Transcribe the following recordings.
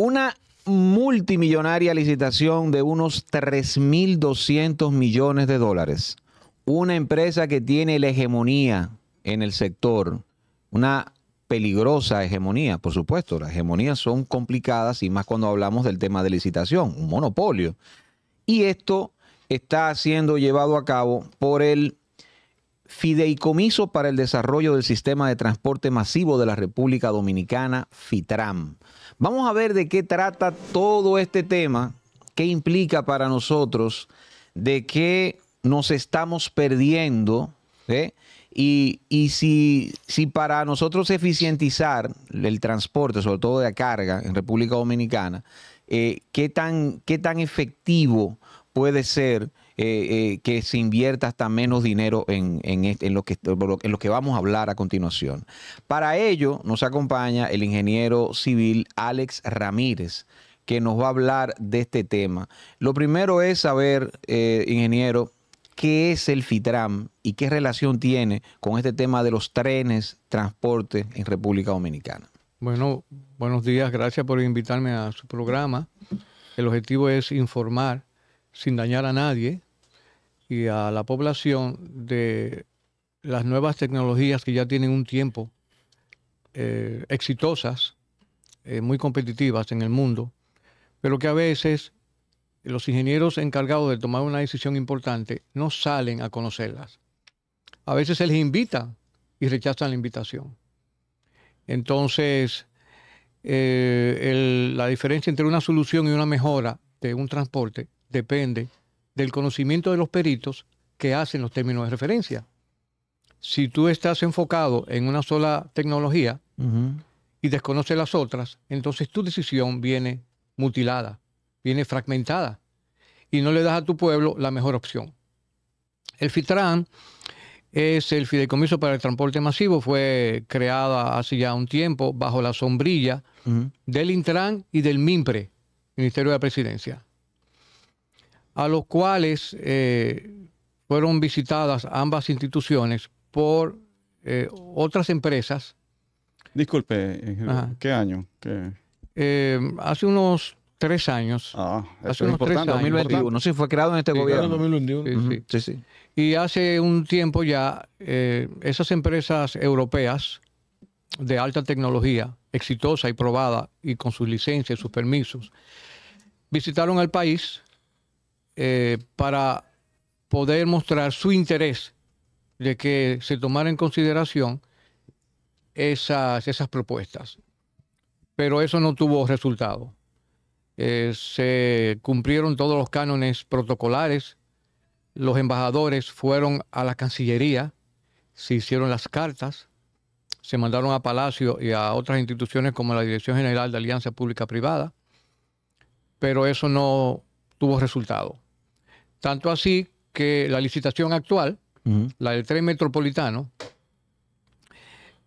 una multimillonaria licitación de unos 3.200 millones de dólares. Una empresa que tiene la hegemonía en el sector, una peligrosa hegemonía, por supuesto, las hegemonías son complicadas y más cuando hablamos del tema de licitación, un monopolio. Y esto está siendo llevado a cabo por el Fideicomiso para el Desarrollo del Sistema de Transporte Masivo de la República Dominicana, FITRAM. Vamos a ver de qué trata todo este tema, qué implica para nosotros, de qué nos estamos perdiendo, ¿eh? y, si, si, para nosotros eficientizar el transporte, sobre todo de carga en República Dominicana, eh, qué, tan, qué tan efectivo puede ser eh, eh, que se invierta hasta menos dinero en, este, lo que, lo que vamos a hablar a continuación. Para ello nos acompaña el ingeniero civil Alex Ramírez que nos va a hablar de este tema. Lo primero es saber, eh, ingeniero, qué es el FITRAM y qué relación tiene con este tema de los trenes, transporte en República Dominicana. Bueno, buenos días, gracias por invitarme a su programa. El objetivo es informar sin dañar a nadie y a la población de las nuevas tecnologías que ya tienen un tiempo eh, exitosas, eh, muy competitivas en el mundo, pero que a veces los ingenieros encargados de tomar una decisión importante no salen a conocerlas. A veces se les invita y rechazan la invitación. Entonces, eh, la diferencia entre una solución y una mejora de un transporte depende del conocimiento de los peritos que hacen los términos de referencia. Si tú estás enfocado en una sola tecnología y desconoces las otras, entonces tu decisión viene mutilada, viene fragmentada y no le das a tu pueblo la mejor opción. El FITRAN es el Fideicomiso para el Transporte Masivo, fue creada hace ya un tiempo bajo la sombrilla del Intran y del MIMPRE, Ministerio de la Presidencia a los cuales eh, fueron visitadas ambas instituciones por eh, otras empresas. Disculpe, ¿qué año? Eh, hace unos tres años. Ah, importante, 2021. No sé, fue creado en este gobierno. Sí, sí. Y hace un tiempo ya, esas empresas europeas de alta tecnología, exitosa y probada, y con sus licencias, y sus permisos, visitaron al país eh, para poder mostrar su interés de que se tomara en consideración esas, propuestas. Pero eso no tuvo resultado. Eh, se cumplieron todos los cánones protocolares, los embajadores fueron a la Cancillería, se hicieron las cartas, se mandaron a Palacio y a otras instituciones como la Dirección General de Alianza Pública Privada, pero eso no tuvo resultado. Tanto así que la licitación actual, la del tren metropolitano,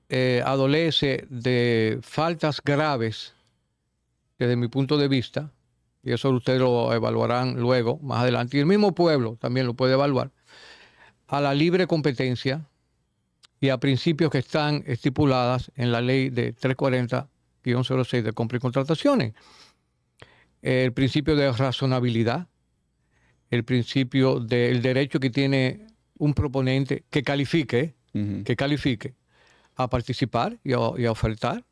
eh, adolece de faltas graves desde mi punto de vista, y eso ustedes lo evaluarán luego, más adelante, y el mismo pueblo también lo puede evaluar, a la libre competencia y a principios que están estipuladas en la ley de 340-06 de compra y contrataciones. El principio de razonabilidad, el principio del derecho que tiene un proponente que califique, que califique a participar y a, ofertar,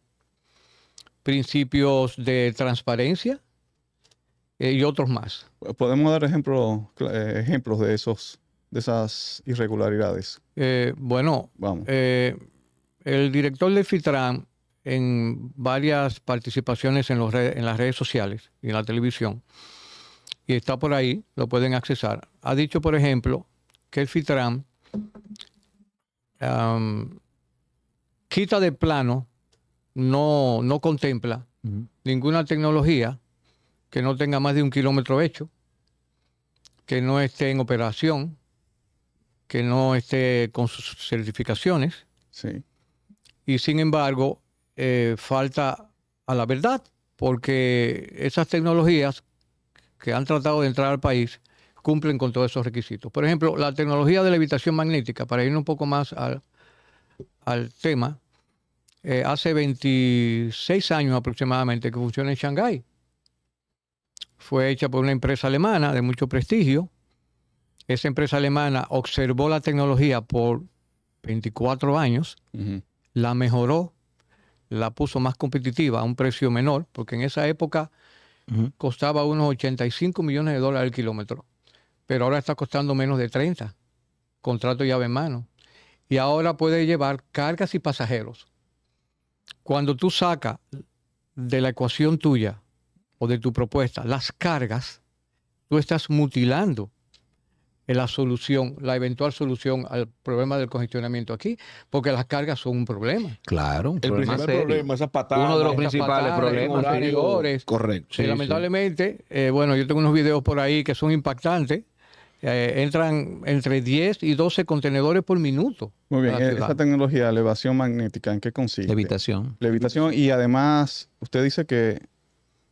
principios de transparencia eh, y otros más. ¿Podemos dar eh, ejemplos de, esos, de esas irregularidades? Eh, bueno, el director de FITRAN en varias participaciones en, los en las redes sociales y en la televisión, y está por ahí, lo pueden accesar. Ha dicho, por ejemplo, que el FITRAM quita de plano, no, no contempla ninguna tecnología que no tenga más de un kilómetro hecho, que no esté en operación, que no esté con sus certificaciones. Y sin embargo, eh, falta a la verdad, porque esas tecnologías que han tratado de entrar al país cumplen con todos esos requisitos. Por ejemplo, la tecnología de levitación magnética, para ir un poco más al, tema, eh, hace 26 años aproximadamente que funciona en Shanghái. Fue hecha por una empresa alemana de mucho prestigio. Esa empresa alemana observó la tecnología por 24 años, la mejoró, la puso más competitiva a un precio menor, porque en esa época costaba unos 85 millones de dólares el kilómetro, pero ahora está costando menos de 30, contrato llave en mano. Y ahora puede llevar cargas y pasajeros. Cuando tú sacas de la ecuación tuya o de tu propuesta las cargas, tú estás mutilando la solución, la eventual solución al problema del congestionamiento aquí, porque las cargas son un problema. Claro, un problema el principal problema, esas patadas. Uno de los principales problemas. Correcto. y lamentablemente, eh, bueno, yo tengo unos videos por ahí que son impactantes. Eh, entran entre 10 y 12 contenedores por minuto. Muy bien, e- esa tecnología de elevación magnética, ¿en qué consiste? Levitación. Levitación y además usted dice que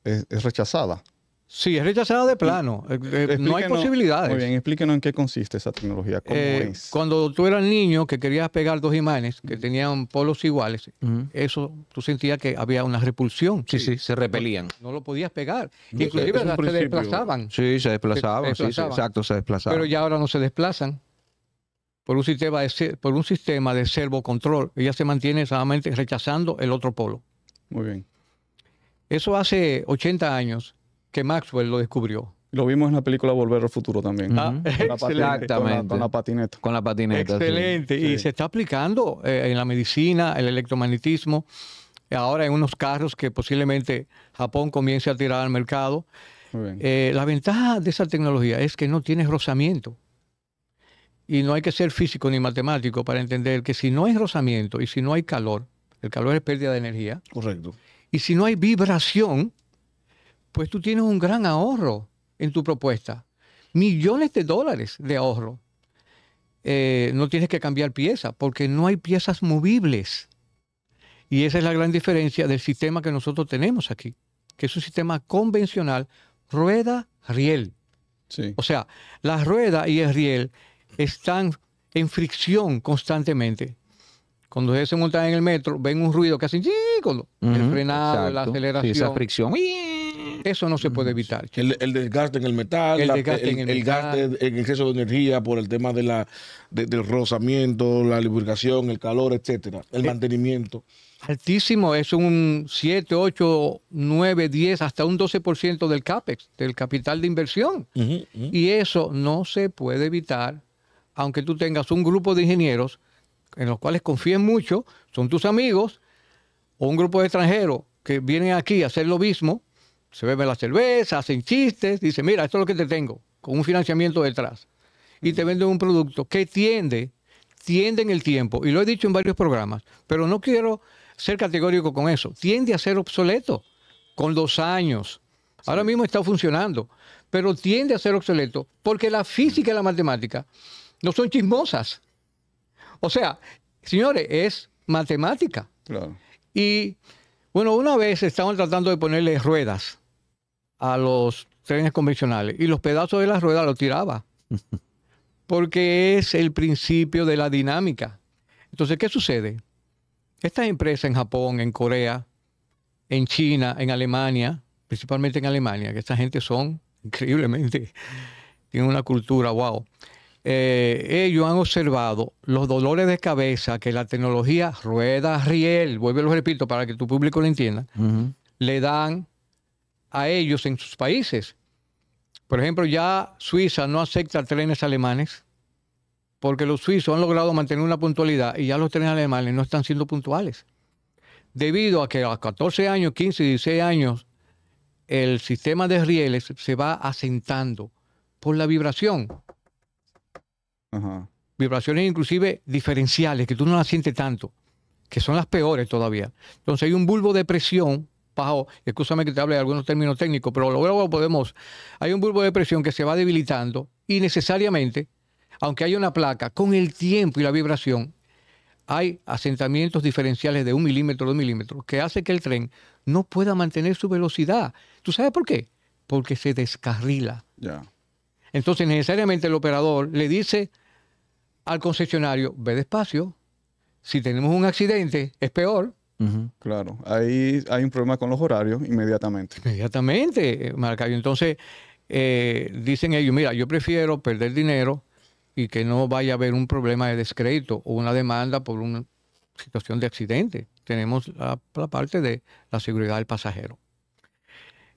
es rechazada. Sí, es rechazada de plano. Eh, eh, no hay posibilidades. Muy bien, explíquenos en qué consiste esa tecnología. Eh, cuando tú eras niño que querías pegar dos imanes que tenían polos iguales, eso tú sentías que había una repulsión. Sí, sí, se repelían. No, lo podías pegar. Inclusive se desplazaban. Sí, se desplazaban, exacto, se desplazaban. Pero ya ahora no se desplazan. Por un sistema de, por un sistema de servocontrol, ella se mantiene solamente rechazando el otro polo. Muy bien. Eso hace 80 años que Maxwell lo descubrió. Lo vimos en la película Volver al Futuro también. Ah, con la patineta, con, la, patineta. Excelente. Y se está aplicando eh, en la medicina, el electromagnetismo. Ahora en unos carros que posiblemente Japón comience a tirar al mercado. Eh, la ventaja de esa tecnología es que no tiene rozamiento. Y no hay que ser físico ni matemático para entender que si no hay rozamiento y si no hay calor, el calor es pérdida de energía. Correcto. Y si no hay vibración, pues tú tienes un gran ahorro en tu propuesta. Millones de dólares de ahorro. Eh, no tienes que cambiar pieza porque no hay piezas movibles. Y esa es la gran diferencia del sistema que nosotros tenemos aquí, que es un sistema convencional, rueda-riel. O sea, la rueda y el riel están en fricción constantemente. Cuando ustedes se montan en el metro, ven un ruido que hacen, el frenado, la aceleración. esa fricción. Eso no se puede mm, evitar. El, desgaste en el metal, el, desgaste, en el exceso de energía por el tema de la, del rozamiento, la lubricación, el calor, etcétera, el eh, mantenimiento. Altísimo, es un 7, 8, 9, 10, hasta un 12% del CAPEX, del capital de inversión. Y eso no se puede evitar, aunque tú tengas un grupo de ingenieros en los cuales confíen mucho, son tus amigos, o un grupo de extranjeros que vienen aquí a hacer lo mismo, se beben la cerveza, hacen chistes, dice mira, esto es lo que te tengo, con un financiamiento detrás. Y te venden un producto que tiende, tiende en el tiempo, y lo he dicho en varios programas, pero no quiero ser categórico con eso, tiende a ser obsoleto con los años. Ahora mismo está funcionando, pero tiende a ser obsoleto porque la física y la matemática no son chismosas. O sea, señores, es matemática. Y bueno, una vez estaban tratando de ponerle ruedas a los trenes convencionales y los pedazos de las ruedas los tiraba. porque es el principio de la dinámica. Entonces, ¿qué sucede? Estas empresas en Japón, en Corea, en China, en Alemania, principalmente en Alemania, que esta gente son increíblemente, tienen una cultura, wow. Eh, ellos han observado los dolores de cabeza que la tecnología rueda riel, vuelvo y lo repito para que tu público lo entienda, le dan a ellos en sus países. Por ejemplo, ya Suiza no acepta trenes alemanes porque los suizos han logrado mantener una puntualidad y ya los trenes alemanes no están siendo puntuales. Debido a que a 14 años, 15, 16 años, el sistema de rieles se va asentando por la vibración. Vibraciones inclusive diferenciales, que tú no las sientes tanto, que son las peores todavía. Entonces hay un bulbo de presión bajo, escúchame que te hable de algunos términos técnicos, pero luego podemos, hay un bulbo de presión que se va debilitando y necesariamente, aunque haya una placa, con el tiempo y la vibración, hay asentamientos diferenciales de un milímetro, dos milímetros, que hace que el tren no pueda mantener su velocidad. ¿Tú sabes por qué? Porque se descarrila. Entonces, necesariamente el operador le dice al concesionario, ve despacio, si tenemos un accidente, es peor. Claro, ahí hay un problema con los horarios inmediatamente. Inmediatamente, Marcayo. Entonces, eh, dicen ellos, mira, yo prefiero perder dinero y que no vaya a haber un problema de descrédito o una demanda por una situación de accidente. Tenemos la, la parte de la seguridad del pasajero.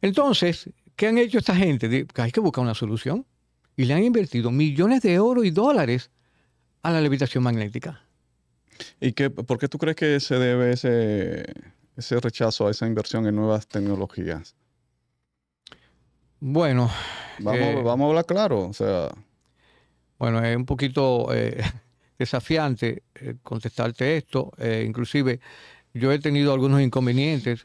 Entonces, ¿qué han hecho esta gente? Hay que buscar una solución. Y le han invertido millones de euros y dólares a la levitación magnética. ¿Y qué, por qué tú crees que se debe ese, rechazo a esa inversión en nuevas tecnologías? Bueno. Eh, vamos, a hablar claro. O sea. Bueno, es un poquito eh, desafiante eh, contestarte esto. inclusive, yo he tenido algunos inconvenientes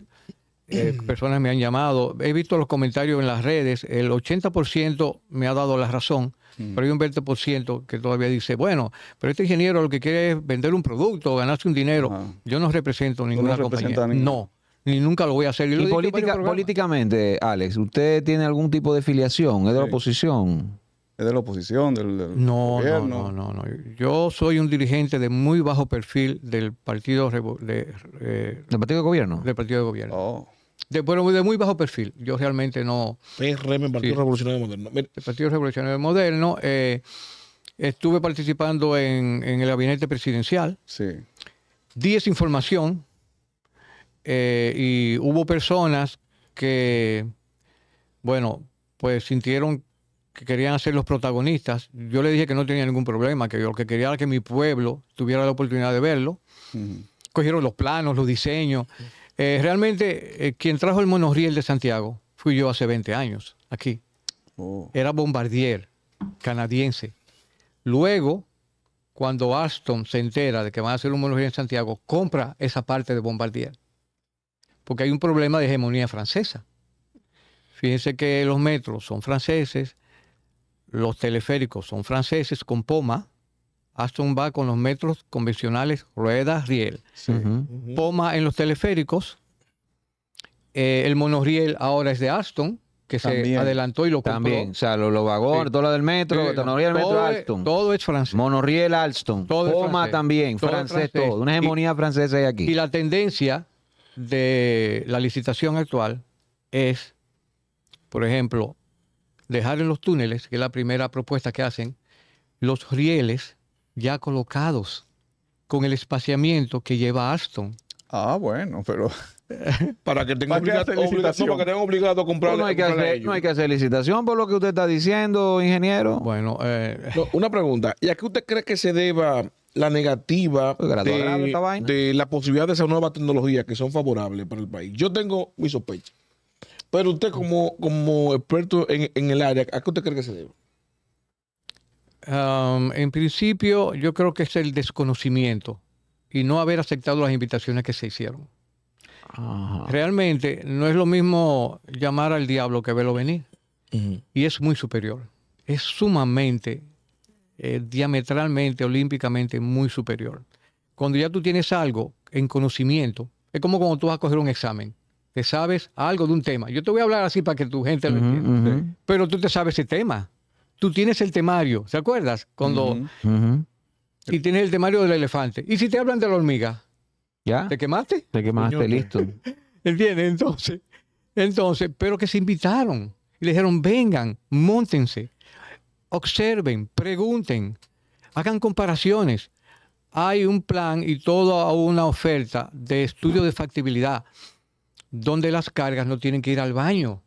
eh, personas me han llamado, he visto los comentarios en las redes, el 80% me ha dado la razón, pero hay un 20% que todavía dice, bueno, pero este ingeniero lo que quiere es vender un producto, ganarse un dinero. Yo no represento ninguna compañía. No, ni nunca lo voy a hacer. Y, política, políticamente, Alex, ¿usted tiene algún tipo de filiación? ¿Es de la oposición? ¿Es de la oposición? Del, no, no, no, no, Yo soy un dirigente de muy bajo perfil del partido de, eh, ¿Del partido gobierno? Del partido de gobierno. Oh. De, bueno, de muy bajo perfil. Yo realmente no. PRM, el Partido Revolucionario Moderno. El eh, Partido Revolucionario Moderno. estuve participando en, el gabinete presidencial. Sí. Di información Eh, y hubo personas que, bueno, pues sintieron que querían ser los protagonistas. Yo le dije que no tenía ningún problema, que lo que quería era que mi pueblo tuviera la oportunidad de verlo. Cogieron los planos, los diseños. Eh, realmente, eh, quien trajo el monorriel de Santiago fui yo hace 20 años, aquí. Oh. Era Bombardier, canadiense. Luego, cuando Aston se entera de que van a hacer un monorriel en Santiago, compra esa parte de Bombardier. Porque hay un problema de hegemonía francesa. Fíjense que los metros son franceses, los teleféricos son franceses con Poma. Aston va con los metros convencionales, ruedas, riel. Poma en los teleféricos. Eh, el Monoriel ahora es de Aston, que se adelantó y lo compró. También, o sea, los lo vagones, todo lo del metro, sí. todo, metro, Aston. Todo es francés. Monorriel, Alston. Todo Poma también, francés, todo. Una hegemonía francesa hay aquí. Y la tendencia de la licitación actual es, por ejemplo, dejar en los túneles, que es la primera propuesta que hacen, los rieles ya colocados con el espaciamiento que lleva Aston. Ah, bueno, pero para que tenga tengan obligado a comprar. no, hay que hacer, no hay que hacer licitación por lo que usted está diciendo, ingeniero. Bueno, eh, una pregunta. ¿Y a qué usted cree que se deba la negativa pues de, la posibilidad de esa nueva tecnología que son favorables para el país? Yo tengo mi sospecha. Pero usted como, como experto en, el área, ¿a qué usted cree que se debe? Um, en principio, yo creo que es el desconocimiento y no haber aceptado las invitaciones que se hicieron. Realmente no es lo mismo llamar al diablo que verlo venir. Y es muy superior. Es sumamente, eh, diametralmente, olímpicamente muy superior. Cuando ya tú tienes algo en conocimiento, es como cuando tú vas a coger un examen te sabes algo de un tema. Yo te voy a hablar así para que tu gente lo entienda. Pero tú te sabes el tema. Tú tienes el temario, ¿se acuerdas? Cuando y tienes el temario del elefante. ¿Y si te hablan de la hormiga? ¿Ya? ¿Te quemaste? Te quemaste, listo. ¿Entiendes? Entonces, entonces, pero que se invitaron y le dijeron, "Vengan, montense. Observen, pregunten, hagan comparaciones. Hay un plan y toda una oferta de estudio de factibilidad." donde las cargas no tienen que ir al baño,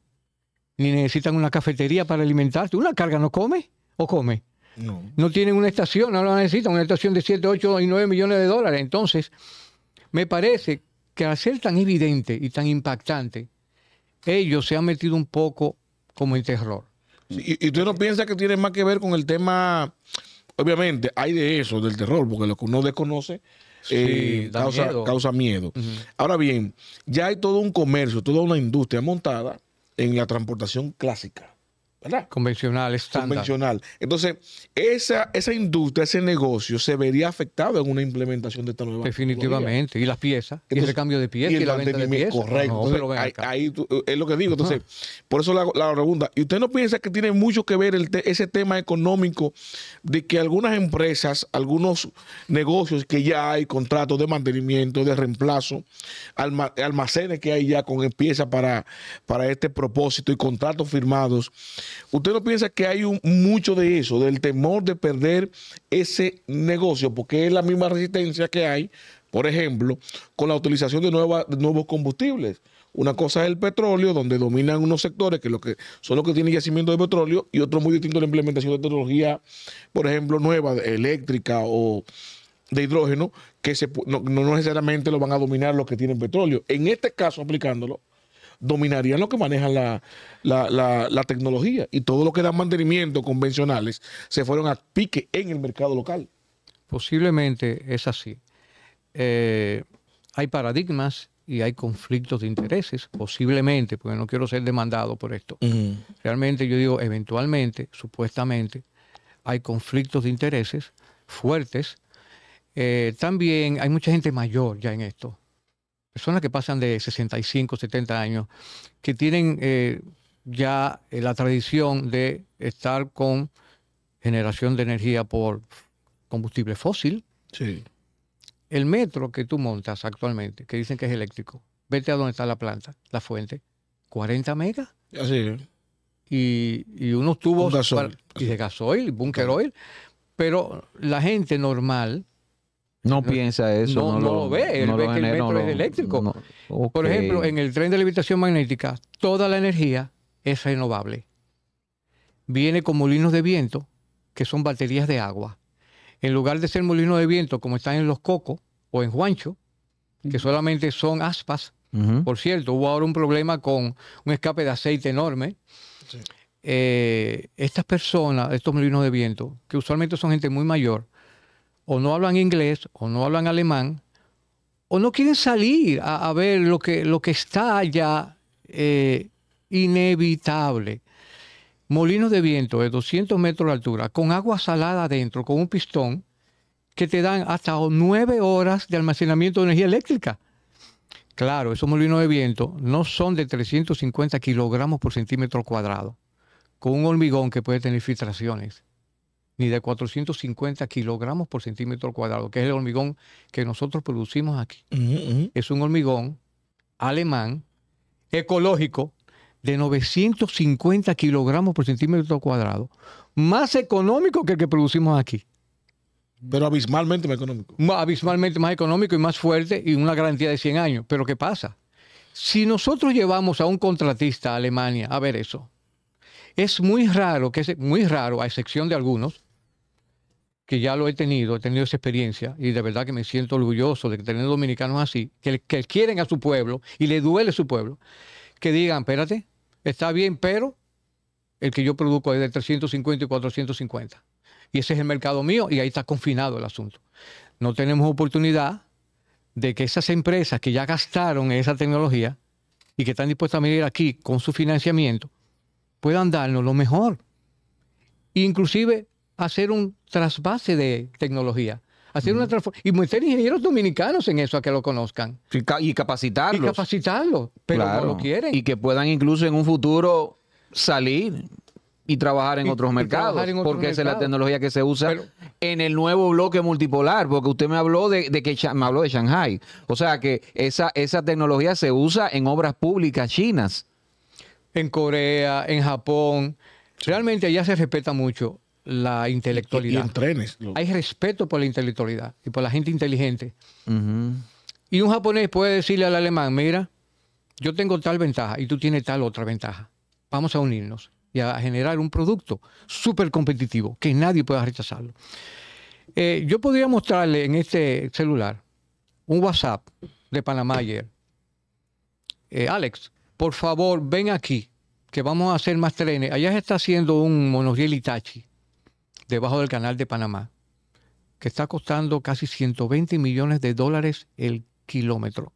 ni necesitan una cafetería para alimentarse. ¿Una carga no come o come? No. No tienen una estación, no la necesitan, una estación de 7, 8 y 9 millones de dólares. Entonces, me parece que al ser tan evidente y tan impactante, ellos se han metido un poco como en terror. ¿Y, y tú no piensa que tiene más que ver con el tema? Obviamente, hay de eso, del terror, porque lo que uno desconoce eh, causa miedo. Causa miedo. Ahora bien, ya hay todo un comercio, toda una industria montada en la transportación clásica. Convencional, estándar. Convencional. Entonces, esa, esa industria, ese negocio se vería afectado en una implementación de esta nueva Definitivamente. Y las piezas, Ese y el cambio de piezas, y, Correcto. ahí, eh, es lo que digo. Entonces, por eso la, pregunta. ¿Y usted no piensa que tiene mucho que ver ese tema económico de que algunas empresas, algunos negocios que ya hay, contratos de mantenimiento, de reemplazo, almacenes que hay ya con piezas para, para este propósito y contratos firmados? ¿Usted no piensa que hay mucho de eso, del temor de perder ese negocio? Porque es la misma resistencia que hay, por ejemplo, con la utilización de, nuevos combustibles. Una cosa es el petróleo, donde dominan unos sectores que, lo que son los que tienen yacimiento de petróleo, y otro muy distinto la implementación de tecnología, por ejemplo, nueva, eléctrica o de hidrógeno, que no necesariamente lo van a dominar los que tienen petróleo. En este caso, aplicándolo, dominarían lo que manejan la, tecnología. Y todo lo que dan mantenimiento convencionales se fueron a pique en el mercado local. Posiblemente es así. Eh, hay paradigmas y hay conflictos de intereses, posiblemente, porque no quiero ser demandado por esto. Realmente yo digo, eventualmente, supuestamente, hay conflictos de intereses fuertes. Eh, también hay mucha gente mayor ya en esto personas que pasan de 65, 70 años, que tienen eh, ya eh, la tradición de estar con generación de energía por combustible fósil. El metro que tú montas actualmente, que dicen que es eléctrico, vete a donde está la planta, la fuente, 40 megas. y, unos tubos y de gasoil, bunker oil. Pero la gente normal no piensa eso. No, lo, ve. Él ve que el metro es eléctrico. Por ejemplo, en el tren de levitación magnética, toda la energía es renovable. Viene con molinos de viento, que son baterías de agua. En lugar de ser molinos de viento, como están en los cocos o en Juancho, que solamente son aspas. Por cierto, hubo ahora un problema con un escape de aceite enorme. Eh, estas personas, estos molinos de viento, que usualmente son gente muy mayor, o no hablan inglés, o no hablan alemán, o no quieren salir a, ver lo que, lo que está allá eh, inevitable. Molinos de viento de 200 metros de altura, con agua salada adentro, con un pistón, que te dan hasta nueve horas de almacenamiento de energía eléctrica. Claro, esos molinos de viento no son de 350 kilogramos por centímetro cuadrado, con un hormigón que puede tener filtraciones ni de 450 kilogramos por centímetro cuadrado, que es el hormigón que nosotros producimos aquí. Es un hormigón alemán, ecológico, de 950 kilogramos por centímetro cuadrado, más económico que el que producimos aquí. Pero abismalmente más económico. Abismalmente más económico y más fuerte y una garantía de 100 años. Pero ¿qué pasa? Si nosotros llevamos a un contratista a Alemania a ver eso, es muy raro, que es muy raro, a excepción de algunos, que ya lo he tenido, he tenido esa experiencia y de verdad que me siento orgulloso de tener dominicanos así, que, quieren a su pueblo y le duele su pueblo, que digan, espérate, está bien, pero el que yo produzco es de 350 y 450. Y ese es el mercado mío y ahí está confinado el asunto. No tenemos oportunidad de que esas empresas que ya gastaron esa tecnología y que están dispuestas a venir aquí con su financiamiento, puedan darnos lo mejor. Inclusive hacer un trasvase de tecnología. Hacer una y meter ingenieros dominicanos en eso a que lo conozcan. Y, capacitarlos. Y capacitarlos, pero no lo quieren. Y que puedan incluso en un futuro salir y trabajar en otros mercados, porque esa es la tecnología que se usa en el nuevo bloque multipolar, porque usted me habló de, que me habló de Shanghai, o sea que esa esa tecnología se usa en obras públicas chinas, en Corea, en Japón, realmente allá se respeta mucho la intelectualidad. Hay respeto por la intelectualidad y por la gente inteligente. Y un japonés puede decirle al alemán, mira, yo tengo tal ventaja y tú tienes tal otra ventaja. Vamos a unirnos y a generar un producto súper competitivo que nadie pueda rechazarlo. Eh, yo podría mostrarle en este celular un WhatsApp de Panamá ayer. Eh, Alex, por favor, ven aquí, que vamos a hacer más trenes. Allá se está haciendo un monorriel Itachi debajo del canal de Panamá, que está costando casi 120 millones de dólares el kilómetro.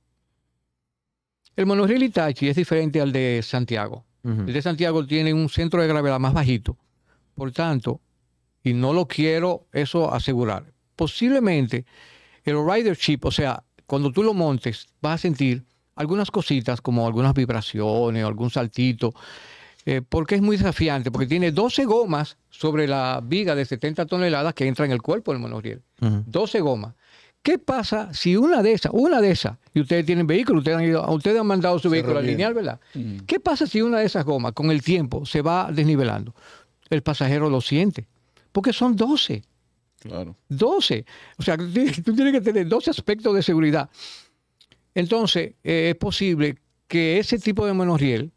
El monorriel Itachi es diferente al de Santiago. El de Santiago tiene un centro de gravedad más bajito. Por tanto, y no lo quiero eso asegurar, posiblemente el ridership, o sea, cuando tú lo montes, vas a sentir algunas cositas como algunas vibraciones, algún saltito. Eh, porque es muy desafiante, porque tiene 12 gomas sobre la viga de 70 toneladas que entra en el cuerpo del monorriel 12 gomas. ¿Qué pasa si una de esas, una de esas, y ustedes tienen vehículo, ustedes han, ido, ustedes han mandado su vehículo a lineal, ¿verdad? ¿Qué pasa si una de esas gomas con el tiempo se va desnivelando? El pasajero lo siente, porque son 12. Claro. 12. O sea, tú tienes que tener 12 aspectos de seguridad. Entonces, eh, es posible que ese tipo de monorriel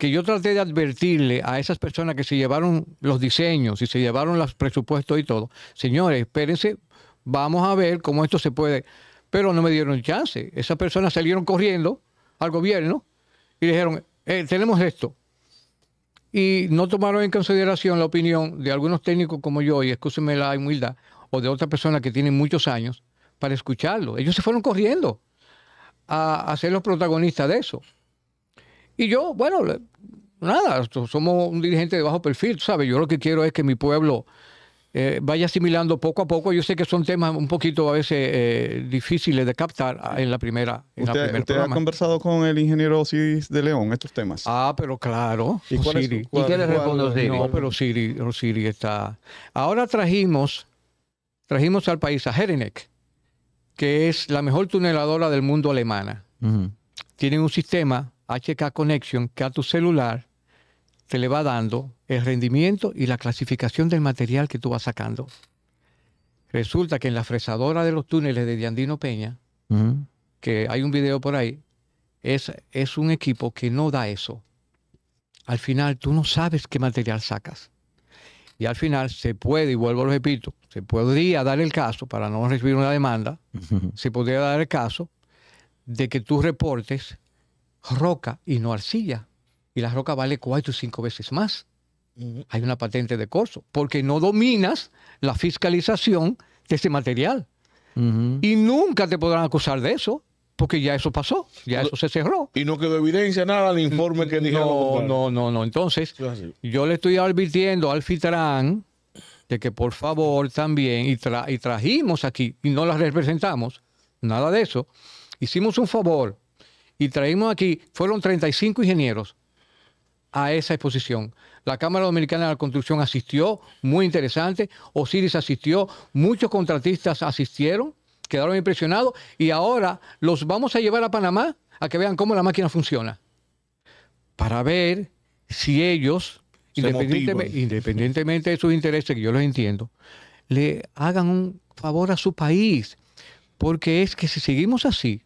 que yo traté de advertirle a esas personas que se llevaron los diseños y se llevaron los presupuestos y todo, señores, espérense, vamos a ver cómo esto se puede. Pero no me dieron chance. Esas personas salieron corriendo al gobierno y dijeron, eh, tenemos esto. Y no tomaron en consideración la opinión de algunos técnicos como yo, y escúsenme la humildad, o de otras personas que tienen muchos años, para escucharlo. Ellos se fueron corriendo a ser los protagonistas de eso. Y yo, bueno, nada, somos un dirigente de bajo perfil, ¿sabes? Yo lo que quiero es que mi pueblo eh, vaya asimilando poco a poco. Yo sé que son temas un poquito a veces eh, difíciles de captar en la primera. En ¿Usted, ha conversado con el ingeniero Osiris de León estos temas? Ah, pero claro. ¿Y, cuál ¿Y qué le responde Osiris? No, pero Osiris, está. Ahora trajimos, trajimos al país a Herenek, que es la mejor tuneladora del mundo alemana. Tienen un sistema HK Connection que a tu celular te le va dando el rendimiento y la clasificación del material que tú vas sacando. Resulta que en la fresadora de los túneles de Diandino Peña, que hay un video por ahí, es, es un equipo que no da eso. Al final tú no sabes qué material sacas. Y al final se puede, y vuelvo a lo repito, se podría dar el caso, para no recibir una demanda, se podría dar el caso de que tú reportes roca y no arcilla. Y la roca vale cuatro o cinco veces más. Hay una patente de corso, porque no dominas la fiscalización de ese material. Y nunca te podrán acusar de eso, porque ya eso pasó, ya eso se cerró. Y no quedó evidencia nada el informe que dijeron. No, no, no, Entonces, yo le estoy advirtiendo al FITRAN de que por favor también, y, y trajimos aquí, y no las representamos, nada de eso, hicimos un favor y traímos aquí, fueron 35 ingenieros a esa exposición. La Cámara Dominicana de la Construcción asistió, muy interesante, Osiris asistió, muchos contratistas asistieron, quedaron impresionados y ahora los vamos a llevar a Panamá a que vean cómo la máquina funciona, para ver si ellos, independientemente, de sus intereses, que yo los entiendo, le hagan un favor a su país, porque es que si seguimos así,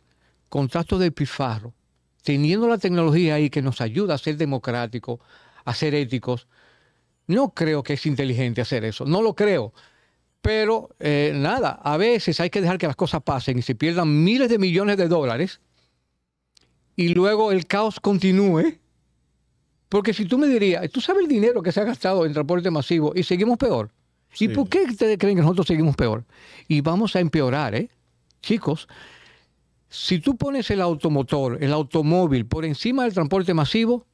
contratos de pifarro, teniendo la tecnología ahí que nos ayuda a ser democráticos, a ser éticos, no creo que es inteligente hacer eso, no lo creo. Pero eh, nada, a veces hay que dejar que las cosas pasen y se pierdan miles de millones de dólares y luego el caos continúe. Porque si tú me dirías, tú sabes el dinero que se ha gastado en transporte masivo y seguimos peor. ¿Y por qué ustedes creen que nosotros seguimos peor? Y vamos a empeorar, ¿eh? Chicos, si tú pones el automotor, el automóvil por encima del transporte masivo,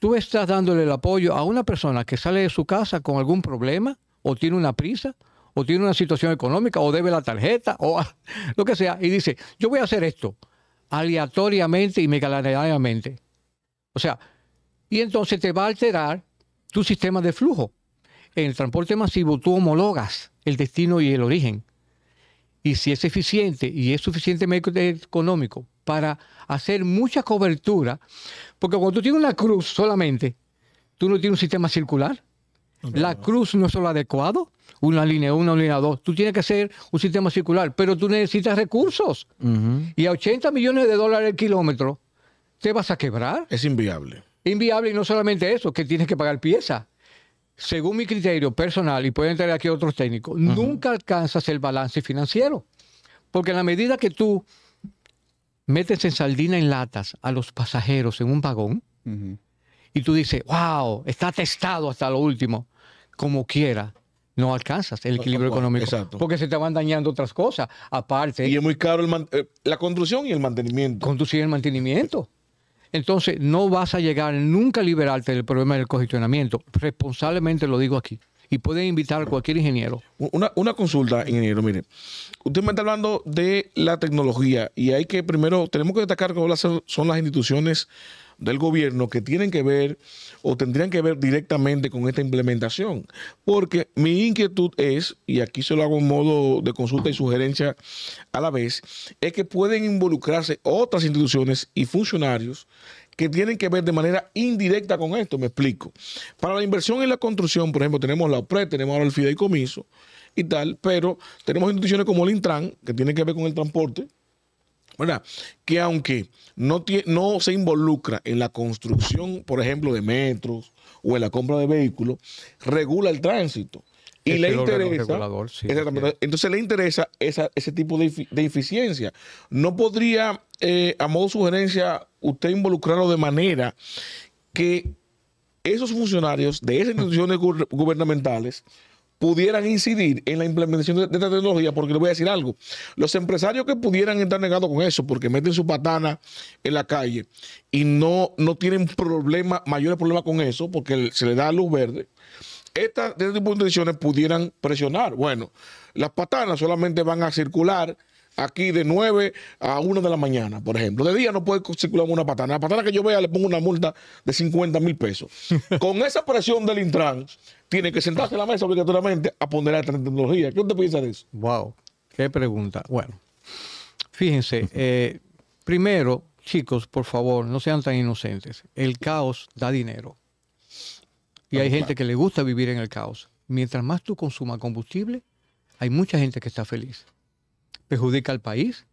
tú estás dándole el apoyo a una persona que sale de su casa con algún problema o tiene una prisa o tiene una situación económica o debe la tarjeta o lo que sea y dice, yo voy a hacer esto aleatoriamente y mecanizadamente. O sea, y entonces te va a alterar tu sistema de flujo. En el transporte masivo tú homologas el destino y el origen y si es eficiente y es suficientemente económico para hacer mucha cobertura, porque cuando tú tienes una cruz solamente, tú no tienes un sistema circular. la cruz no es lo adecuado, una línea 1, una línea 2. Tú tienes que hacer un sistema circular, pero tú necesitas recursos. Y a 80 millones de dólares el kilómetro, te vas a quebrar. Es inviable. Inviable y no solamente eso, que tienes que pagar piezas según mi criterio personal, y pueden entrar aquí otros técnicos, nunca alcanzas el balance financiero. Porque a la medida que tú metes en saldina en latas a los pasajeros en un vagón, y tú dices, wow, está testado hasta lo último, como quiera, no alcanzas el equilibrio económico. Exacto. Porque se te van dañando otras cosas, aparte. Y es muy caro eh, la construcción y el mantenimiento. Conducir el mantenimiento. Entonces, no vas a llegar nunca a liberarte del problema del congestionamiento. Responsablemente lo digo aquí. Y pueden invitar a cualquier ingeniero. Una, una consulta, ingeniero. Mire, usted me está hablando de la tecnología y hay que primero, tenemos que destacar que son las instituciones del gobierno que tienen que ver o tendrían que ver directamente con esta implementación. Porque mi inquietud es, y aquí se lo hago en modo de consulta y sugerencia a la vez, es que pueden involucrarse otras instituciones y funcionarios que tienen que ver de manera indirecta con esto, me explico. Para la inversión en la construcción, por ejemplo, tenemos la OPRE, tenemos ahora el fideicomiso y tal, pero tenemos instituciones como el Intran, que tiene que ver con el transporte, ¿verdad? Que aunque no, no se involucra en la construcción, por ejemplo, de metros o en la compra de vehículos, regula el tránsito. Y le interesa, entonces le interesa ese tipo de, eficiencia. ¿No podría, eh, a modo sugerencia, usted involucrarlo de manera que esos funcionarios de esas instituciones gubernamentales pudieran incidir en la implementación de, esta tecnología, porque les voy a decir algo, los empresarios que pudieran estar negados con eso, porque meten su patana en la calle y no, no tienen problema, mayores problemas con eso, porque se le da luz verde, ...estas disposiciones este pudieran presionar. Bueno, las patanas solamente van a circular aquí de 9 a 1 de la mañana, por ejemplo. De día no puede circular una patana. La patana que yo vea le pongo una multa de 50 mil pesos. Con esa presión del Intran, tiene que sentarse a la mesa obligatoriamente a ponderar la tecnología. ¿Qué usted piensa de eso? Wow, qué pregunta. Bueno, fíjense, eh, primero, chicos, por favor, no sean tan inocentes. El caos da dinero. Y hay gente que le gusta vivir en el caos. Mientras más tú consumas combustible, hay mucha gente que está feliz. Perjudica al país,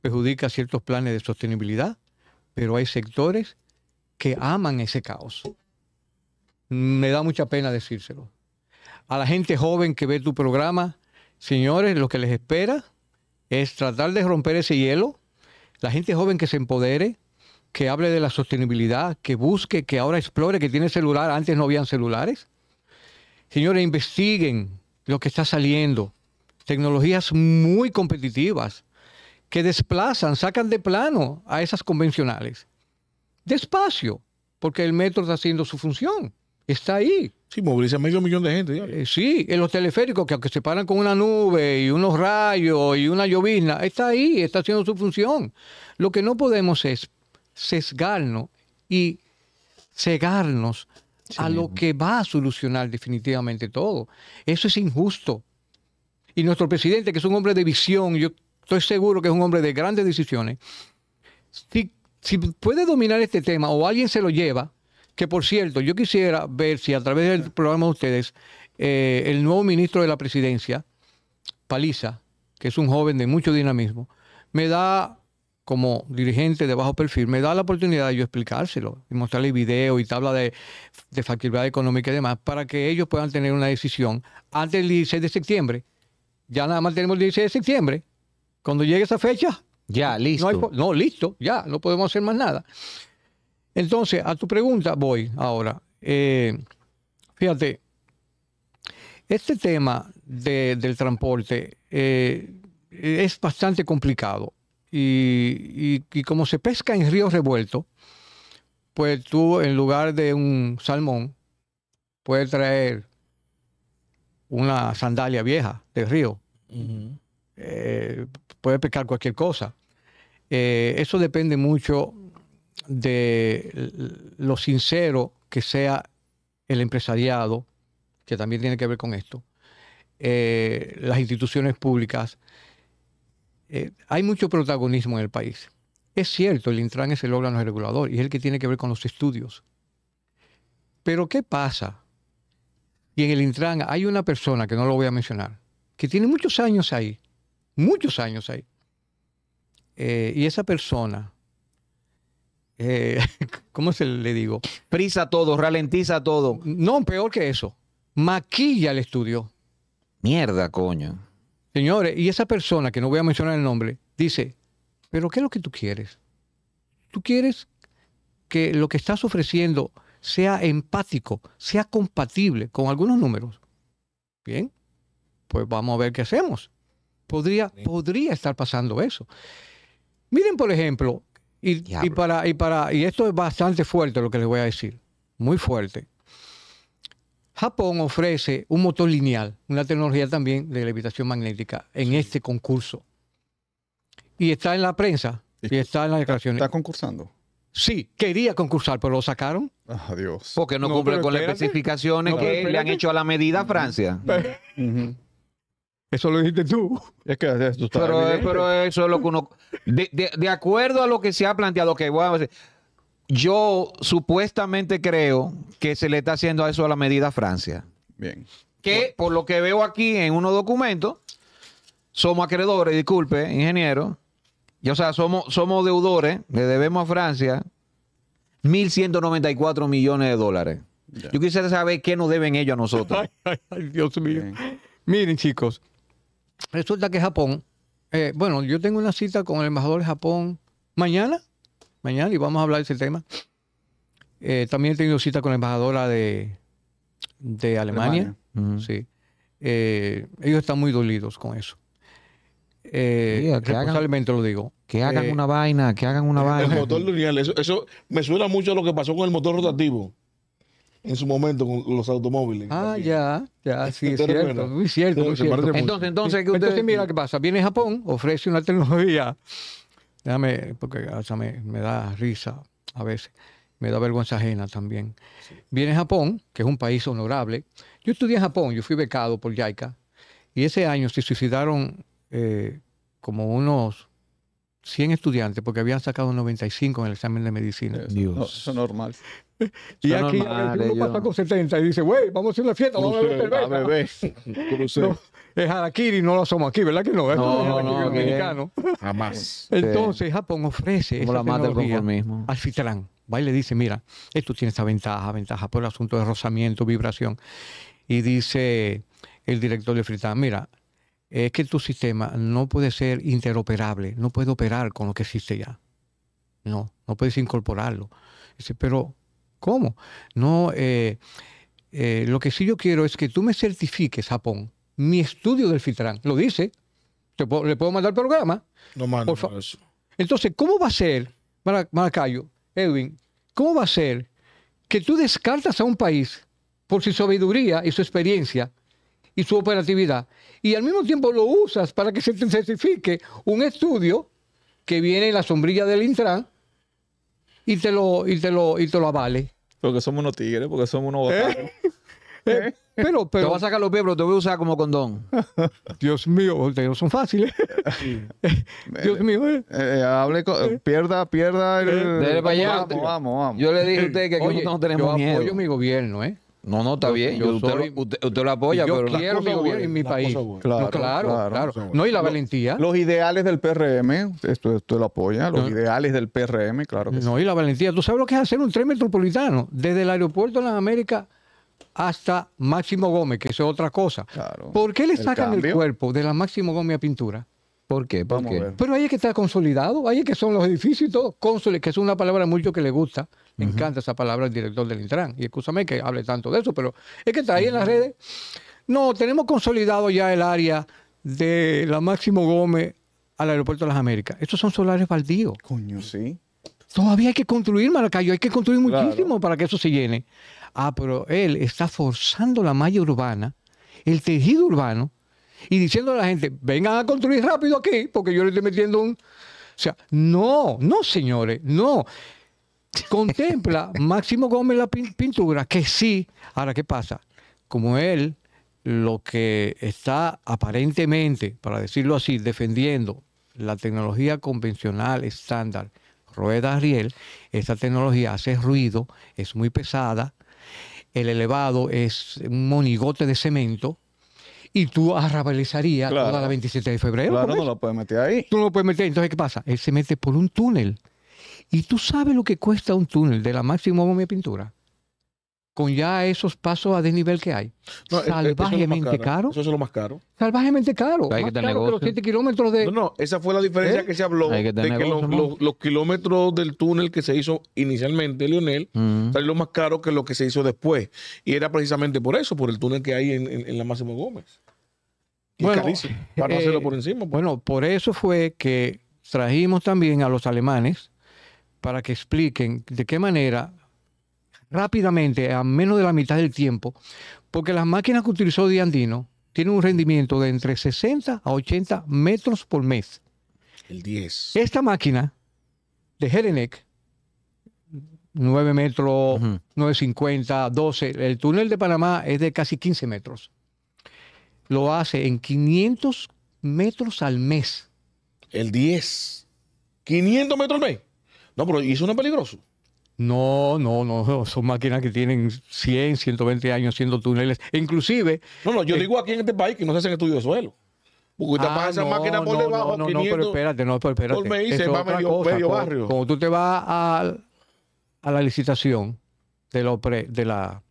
perjudica ciertos planes de sostenibilidad, pero hay sectores que aman ese caos me da mucha pena decírselo. A la gente joven que ve tu programa, señores, lo que les espera es tratar de romper ese hielo. La gente joven que se empodere, que hable de la sostenibilidad, que busque, que ahora explore, que tiene celular, antes no habían celulares. Señores, investiguen lo que está saliendo. Tecnologías muy competitivas que desplazan, sacan de plano a esas convencionales. Despacio, porque el metro está haciendo su función. Está ahí. Sí, moviliza medio millón de gente. Eh, sí, en los teleféricos, que aunque se paran con una nube y unos rayos y una llovizna, está ahí, está haciendo su función. Lo que no podemos es sesgarnos y cegarnos a lo que va a solucionar definitivamente todo. Eso es injusto. Y nuestro presidente, que es un hombre de visión, yo estoy seguro que es un hombre de grandes decisiones, si puede dominar este tema o alguien se lo lleva, que por cierto, yo quisiera ver si a través del programa de ustedes, eh, el nuevo ministro de la presidencia, Paliza, que es un joven de mucho dinamismo, me da, como dirigente de bajo perfil, me da la oportunidad de yo explicárselo y mostrarle video y tabla de, de factibilidad económica y demás, para que ellos puedan tener una decisión antes del 16 de septiembre. Ya nada más tenemos el 16 de septiembre. Cuando llegue esa fecha. Ya, listo. no listo, ya, no podemos hacer más nada. Entonces, a tu pregunta voy ahora. Eh, fíjate, este tema del transporte eh, es bastante complicado y, como se pesca en río revuelto, pues tú en lugar de un salmón puedes traer una sandalia vieja del río. Eh, puedes pescar cualquier cosa. eso depende mucho de lo sincero que sea el empresariado, que también tiene que ver con esto, eh, las instituciones públicas, eh, hay mucho protagonismo en el país. Es cierto, el Intran es el órgano regulador y es el que tiene que ver con los estudios. Pero ¿qué pasa? Y en el Intran hay una persona, que no lo voy a mencionar, que tiene muchos años ahí, muchos años ahí. Eh, y esa persona eh, ¿cómo se le digo? Prisa todo, ralentiza todo. No, peor que eso. Maquilla el estudio. Mierda, coño. Señores, y esa persona, que no voy a mencionar el nombre, dice, pero ¿qué es lo que tú quieres? Tú quieres que lo que estás ofreciendo sea empático, sea compatible con algunos números. Bien, pues vamos a ver qué hacemos. Podría, podría estar pasando eso. Miren, por ejemplo, y, para, y, para, y esto es bastante fuerte lo que les voy a decir, muy fuerte. Japón ofrece un motor lineal, una tecnología también de levitación magnética en este concurso. Y está en la prensa y, está en las declaraciones. ¿Está concursando? Sí, quería concursar, pero lo sacaron. Adiós. Porque no, cumple con las especificaciones que le han hecho a la medida Francia. Eso lo dijiste tú. pero, eso es lo que uno. De, acuerdo a lo que se ha planteado, que decir, yo supuestamente creo que se le está haciendo eso a la medida a Francia. Bien. Que por lo que veo aquí en unos documentos, somos acreedores, disculpe, ingeniero. Y, o sea, somos, somos deudores, le debemos a Francia 1.194 millones de dólares. Yo quisiera saber qué nos deben ellos a nosotros. ay, Dios mío. Miren, chicos, Resulta que Japón, eh, bueno, yo tengo una cita con el embajador de Japón mañana, mañana, y vamos a hablar de ese tema. Eh, también he tenido cita con la embajadora de, Alemania. Eh, ellos están muy dolidos con eso. que hagan, lo digo. Que hagan una vaina, que hagan una vaina. El motor lineal, eso me suena mucho a lo que pasó con el motor rotativo en su momento con los automóviles. Ah, ya, ya, sí, es cierto, muy cierto, Entonces, entonces, entonces mira qué pasa. Viene Japón, ofrece una tecnología. Déjame, porque me, da risa a veces me da vergüenza ajena también. Viene Viene Japón, que es un país honorable. Yo estudié en Japón, yo fui becado por jaica y ese año se suicidaron eh, como unos 100 estudiantes porque habían sacado 95 en el examen de medicina. Dios. eso es normal. y aquí uno pasa con 70 y dice, güey, vamos a hacer una fiesta, vamos a ver el bebé No, es Harakiri, no lo somos aquí, ¿verdad que no? no, es no, no, Jamás. Entonces, Japón ofrece Como al fitrán. Va y le dice, mira, esto tiene esta ventaja, ventaja por el asunto de rozamiento, vibración. Y dice el director de Fritán, mira, es que tu sistema no puede ser interoperable, no puede operar con lo que existe ya. No, no puedes incorporarlo. Dice, pero ¿Cómo? No, eh, eh, lo que sí yo quiero es que tú me certifiques, Japón, mi estudio del FITRAN. Lo dice. ¿Le puedo mandar el programa? No mando. Entonces, ¿cómo va a ser, Maracayo, Edwin, cómo va a ser que tú descartas a un país por su sabiduría y su experiencia y su operatividad y al mismo tiempo lo usas para que se te certifique un estudio que viene en la sombrilla del Intran y te lo, y te lo, y te lo avale? Porque somos unos tigres, porque somos unos ¿Eh? pero, ¿Eh? pero. Te voy a sacar los pies, pero te voy a usar como condón. Dios mío, no son fáciles. Eh, Dios mío. Eh. eh hable pierda, pierda. El, vamos, vamos, vamos, vamos, Yo le dije a usted que aquí no tenemos yo miedo. mi gobierno, ¿eh? No, no, está bien. usted, lo apoya, yo quiero mi gobierno y mi país. Claro, claro, claro, No, y la valentía. Los ideales del PRM, esto, esto lo apoya, los ideales del PRM, claro que No, y la valentía. ¿Tú sabes lo que es hacer un tren metropolitano? Desde el aeropuerto de las Américas hasta Máximo Gómez, que es otra cosa. ¿Por qué le sacan el, el cuerpo de la Máximo Gómez a pintura? ¿Por qué? ¿Por qué? Pero ahí es que está consolidado, ahí que son los edificios y todo. que es una palabra mucho que le gusta, me encanta esa palabra al director del Intran. Y escúchame que hable tanto de eso, pero es que está ahí en las redes. No, tenemos consolidado ya el área de la Máximo Gómez al Aeropuerto de las Américas. Estos son solares baldíos. Coño, sí. Todavía hay que construir, Maracayo, hay que construir muchísimo para que eso se llene. Ah, pero él está forzando la malla urbana, el tejido urbano, y diciendo a la gente, vengan a construir rápido aquí, porque yo le estoy metiendo un... O sea, no, no, señores, no. Contempla Máximo Gómez la pintura, que sí. Ahora, ¿qué pasa? Como él, lo que está aparentemente, para decirlo así, defendiendo la tecnología convencional estándar, rueda riel, esta tecnología hace ruido, es muy pesada, el elevado es un monigote de cemento, y tú arrabalizarías toda la 27 de febrero. Claro, no lo puedes meter ahí. Tú no lo puedes meter. Entonces, ¿qué pasa? Él se mete por un túnel. Y tú sabes lo que cuesta un túnel de la máxima de pintura con ya esos pasos a desnivel que hay. E- e- salvajemente caro. Eso es lo más caro. Salvajemente caro. Hay que tener los 7 kilómetros de. No, esa fue la diferencia ¿Eh? que se habló. de que los, kilómetros del túnel que se hizo inicialmente, Lionel, lo mm. salió más caro que lo que se hizo después. Y era precisamente por eso, por el túnel que hay en, la Máximo Gómez. Y carísimo, para eh, hacerlo por encima. Pues. Bueno, por eso fue que trajimos también a los alemanes para que expliquen de qué manera rápidamente, a menos de la mitad del tiempo, porque las máquinas que utilizó Diandino tienen un rendimiento de entre 60 a 80 metros por mes. El 10. Esta máquina de Herenek, 9 metros, 9.50, 12, el túnel de Panamá es de casi 15 metros. Lo hace en 500 metros al mes. El 10. 500 metros al mes. No, pero eso no es peligroso? No, no, no, son máquinas que tienen 100, 120 años haciendo túneles. Inclusive... No, no, yo eh, digo aquí en este país que no se hacen estudios de suelo. Porque usted ah, pasa no, esa máquina por no, debajo, no, no, pero espérate, no, pero espérate. Por me dice, va medio, medio barrio. Como tú te vas a, la licitación de, lo de la,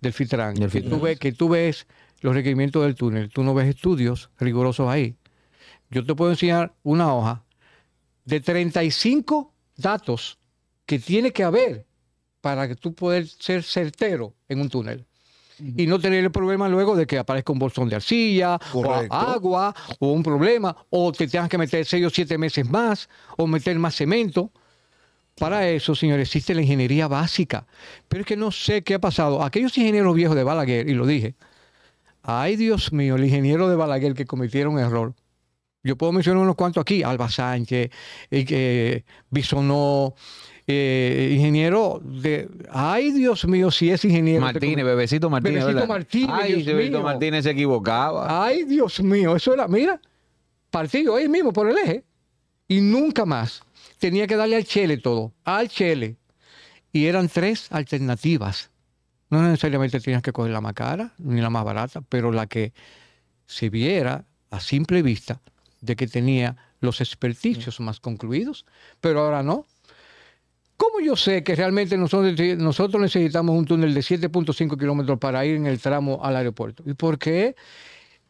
del FITRAN, tú ves, que tú ves los requerimientos del túnel, tú no ves estudios rigurosos ahí. Yo te puedo enseñar una hoja de 35 datos que tiene que haber para que tú puedas ser certero en un túnel. Y no tener el problema luego de que aparezca un bolsón de arcilla, o agua, o un problema, o te tengas que meter seis o siete meses más, o meter más cemento. Para eso, señores, existe la ingeniería básica. Pero es que no sé qué ha pasado. Aquellos ingenieros viejos de Balaguer, y lo dije, ay Dios mío, el ingeniero de Balaguer que cometieron error. Yo puedo mencionar unos cuantos aquí, Alba Sánchez, eh, eh, Bisonó, eh, ingeniero de. Ay, Dios mío, si es ingeniero. Martínez, Bebecito Martínez. Bebecito Martínez. Ay, Dios Martínez se equivocaba. Ay, Dios mío, eso era, mira, partido ahí mismo por el eje. Y nunca más. Tenía que darle al Chele todo, al Chele. Y eran tres alternativas. No necesariamente tenías que coger la más cara, ni la más barata, pero la que se viera a simple vista de que tenía los experticios mm. más concluidos, pero ahora no. ¿Cómo yo sé que realmente nosotros necesitamos un túnel de 7.5 kilómetros para ir en el tramo al aeropuerto? ¿Y por qué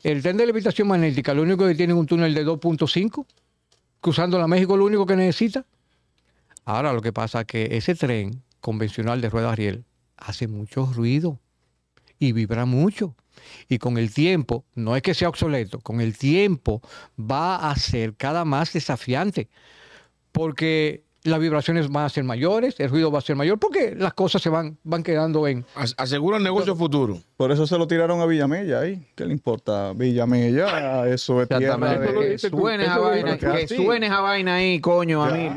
el tren de levitación magnética lo único que tiene es un túnel de 2.5? Cruzando la México lo único que necesita. Ahora lo que pasa es que ese tren convencional de Rueda riel hace mucho ruido y vibra mucho. Y con el tiempo, no es que sea obsoleto, con el tiempo va a ser cada más desafiante. Porque las vibraciones van a ser mayores, el ruido va a ser mayor, porque las cosas se van, van quedando en. Asegura el negocio futuro. Por eso se lo tiraron a Villamella ahí. ¿Qué le importa? Villamella, eso es tierra Que suene esa vaina, vaina ahí, coño, a mí.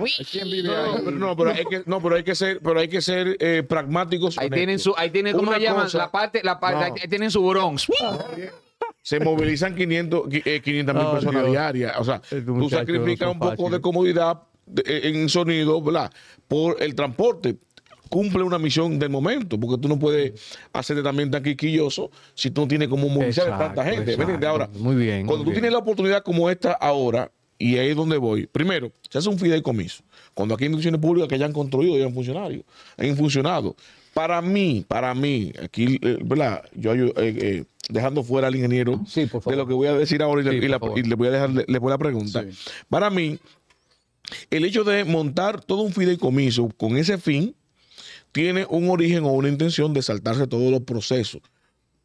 No, pero, hay que, ser, pero hay que ser eh, pragmáticos. Ahí tienen su, ahí tienen, La parte, ahí tienen su bronx. se movilizan 500 eh, mil personas diarias. O sea, este tú sacrificas un poco de comodidad e, en sonido, ¿verdad? Por el transporte. Cumple una misión del momento, porque tú no puedes hacerte también tan quiquilloso si tú no tienes como movilizar a tanta gente. Ahora, muy bien. Cuando tú tienes la oportunidad como esta ahora, y ahí es donde voy. Primero, se hace un fideicomiso. Cuando aquí hay instituciones públicas que ya han construido, ya han funcionado, han funcionado. Para mí, para mí, aquí, eh, ¿verdad? Yo eh, eh, dejando fuera al ingeniero de lo que voy a decir ahora y, le, voy a dejar le, voy a la pregunta. Para mí, el hecho de montar todo un fideicomiso con ese fin tiene un origen o una intención de saltarse todos los procesos.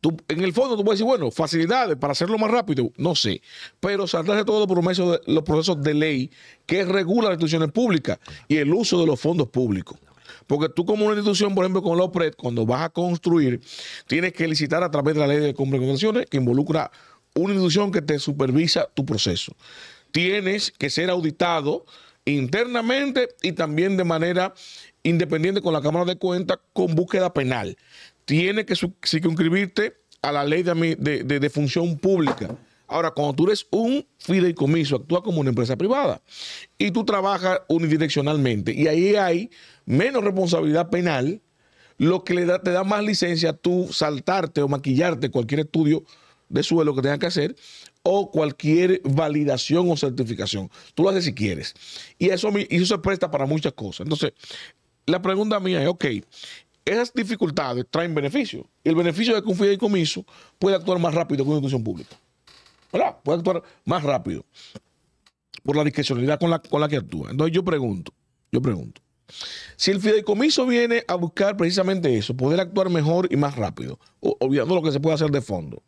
Tú, en el fondo tú puedes decir, bueno, facilidades para hacerlo más rápido, no sé, pero saltarse todos los, procesos de, los procesos de ley que regula las instituciones públicas y el uso de los fondos públicos. Porque tú como una institución, por ejemplo, con la OPRED, cuando vas a construir, tienes que licitar a través de la ley de compra que involucra una institución que te supervisa tu proceso tienes que ser auditado internamente y también de manera independiente con la Cámara de Cuentas con búsqueda penal. Tienes que circunscribirte a la ley de, de, función pública. Ahora, cuando tú eres un fideicomiso, actúa como una empresa privada y tú trabajas unidireccionalmente y ahí hay menos responsabilidad penal, lo que le te da más licencia a tú saltarte o maquillarte cualquier estudio de suelo que tengan que hacer o cualquier validación o certificación. Tú lo haces si quieres. Y eso, eso se presta para muchas cosas. Entonces, la pregunta mía es, ok, esas dificultades traen beneficio. El beneficio de que un fideicomiso puede actuar más rápido que una institución pública. ¿Verdad? Puede actuar más rápido por la discrecionalidad con la, con la que actúa. Entonces yo pregunto, yo pregunto, si el fideicomiso viene a buscar precisamente eso, poder actuar mejor y más rápido, obviando lo que se puede hacer de fondo,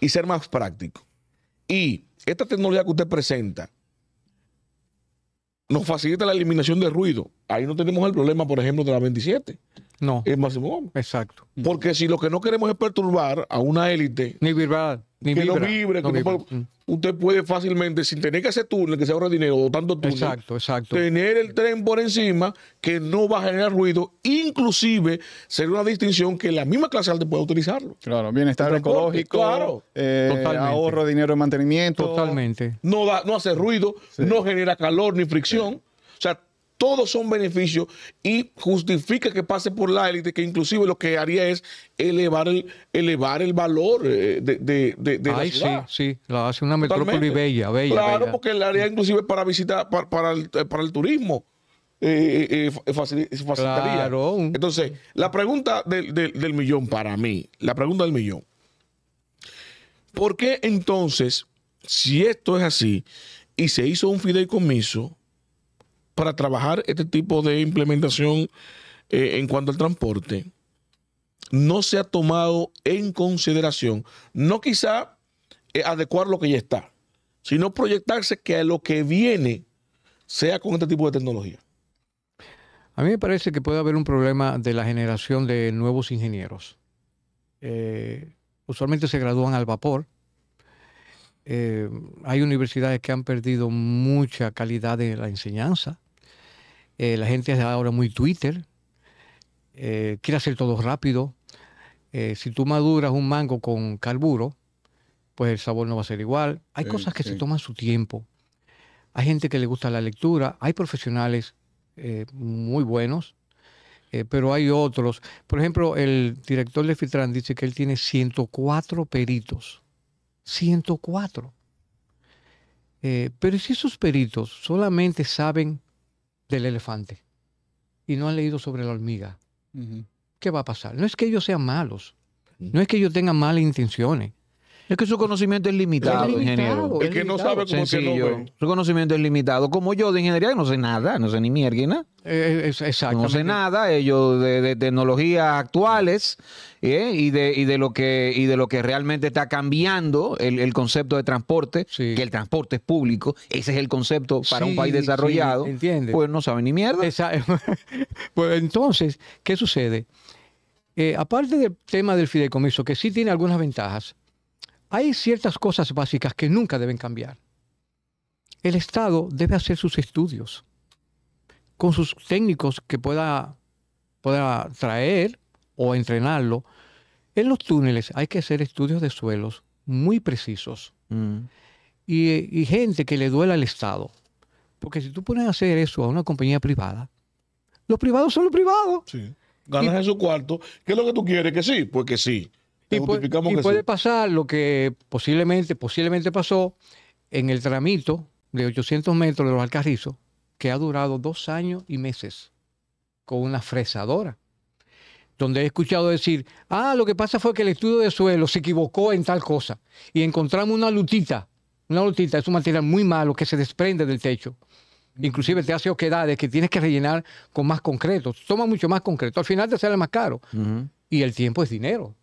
y ser más práctico. Y esta tecnología que usted presenta nos facilita la eliminación de ruido. Ahí no tenemos el problema, por ejemplo, de la 27. No. Es Máximo Exacto. Porque si lo que no queremos es perturbar a una élite. Ni vibrar. Ni que lo vibre. usted puede fácilmente, sin tener que hacer túnel que se ahorra dinero tanto túnel Exacto, exacto. Tener el tren por encima que no va a generar ruido. Inclusive ser una distinción que la misma clase alta puede utilizarlo. Claro, bienestar ecológico. Claro. Eh, ahorro dinero de mantenimiento. Totalmente. No, da, no hace ruido, no genera calor ni fricción. O sea, todos son beneficios y justifica que pase por la élite, que inclusive lo que haría es elevar el, elevar el valor eh, de, la ciudad. sí, sí, la hace una metrópoli bella, bella. Claro, porque la haría inclusive para visitar, eh, para, el, turismo. Eh, eh facilitaría. Claro. Entonces, la pregunta del, del millón para mí, la pregunta del millón. ¿Por qué entonces, si esto es así y se hizo un fideicomiso, para trabajar este tipo de implementación eh, en cuanto al transporte, no se ha tomado en consideración, no quizá eh, adecuar lo que ya está, sino proyectarse que lo que viene sea con este tipo de tecnología. A mí me parece que puede haber un problema de la generación de nuevos ingenieros. Eh, usualmente se gradúan al vapor. hay universidades que han perdido mucha calidad de la enseñanza. Eh, la gente es ahora muy Twitter, eh, quiere hacer todo rápido. Eh, si tú maduras un mango con carburo, pues el sabor no va a ser igual. Hay cosas que se toman su tiempo. Hay gente que le gusta la lectura, hay profesionales muy buenos, pero hay otros. Por ejemplo, el director de Fitran dice que él tiene 104 peritos. 104. pero si esos peritos solamente saben del elefante y no han leído sobre la hormiga, ¿qué va a pasar? No es que ellos sean malos, no es que ellos tengan malas intenciones, es que su conocimiento es limitado, ingeniero. Es que no sabe cómo se que ve. Su conocimiento es limitado. Como yo de ingeniería no sé nada, no sé ni mierda, ¿no? Eh, no sé nada, ellos de, tecnologías actuales eh, y, de, lo que, y de lo que realmente está cambiando el, concepto de transporte, que el transporte es público, ese es el concepto para un país desarrollado, pues no saben ni mierda. pues entonces, ¿qué sucede? Eh, aparte del tema del fideicomiso, que sí tiene algunas ventajas, hay ciertas cosas básicas que nunca deben cambiar. El Estado debe hacer sus estudios con sus técnicos que pueda, pueda traer o entrenarlo. En los túneles hay que hacer estudios de suelos muy precisos mm. y, gente que le duela al Estado. Porque si tú pones a hacer eso a una compañía privada, los privados son los privados. Sí. Ganas en su cuarto. ¿Qué es lo que tú quieres? Que sí, pues que sí. Y, puede, pasar lo que posiblemente, posiblemente pasó en el tramito de 800 metros de los Alcarrizos, que ha durado dos años y meses con una fresadora, donde he escuchado decir, ah, lo que pasa fue que el estudio de suelo se equivocó en tal cosa y encontramos una lutita. Una lutita es un material muy malo que se desprende del techo. Inclusive te hace oquedades que tienes que rellenar con más concreto. Toma mucho más concreto. Al final te sale más caro. Y el tiempo es dinero.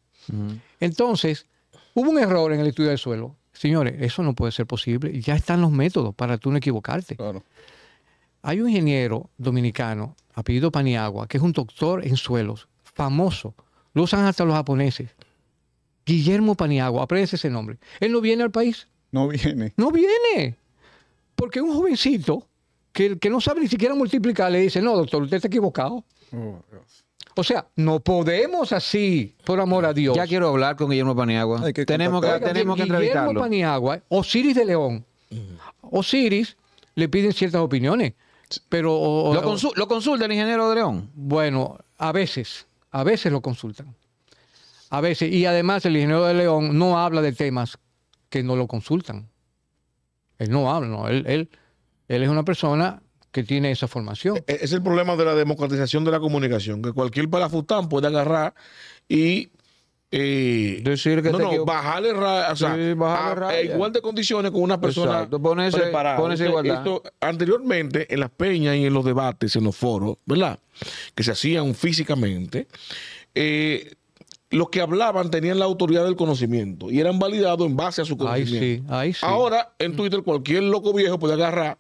Entonces, hubo un error en el estudio del suelo. Señores, eso no puede ser posible. Ya están los métodos para tú no equivocarte. Claro. Hay un ingeniero dominicano, apellido Paniagua, que es un doctor en suelos, famoso. Lo usan hasta los japoneses. Guillermo Paniagua, aprende ese nombre. Él no viene al país. No viene. No viene. Porque un jovencito que, que no sabe ni siquiera multiplicar le dice, no, doctor, usted está equivocado. Oh, o sea, no podemos así, por amor a Dios. Ya quiero hablar con Guillermo Paniagua. tenemos que, Guillermo Paniagua, Osiris de León. Osiris le piden ciertas opiniones. Pero, ¿Lo, consulta el ingeniero de León? Bueno, a veces, a veces lo consultan. A veces, y además el ingeniero de León no habla de temas que no lo consultan. Él no habla, Él, él, él es una persona que tiene esa formación. E-, es el problema de la democratización de la comunicación, que cualquier palafután puede agarrar y eh, decir que no, no, bajarle, a, igual de condiciones con una persona anteriormente, en las peñas y en los debates, en los foros, ¿verdad? Que se hacían físicamente, eh, los que hablaban tenían la autoridad del conocimiento y eran validados en base a su conocimiento. Ahí Ahora, en mm. Twitter, cualquier loco viejo puede agarrar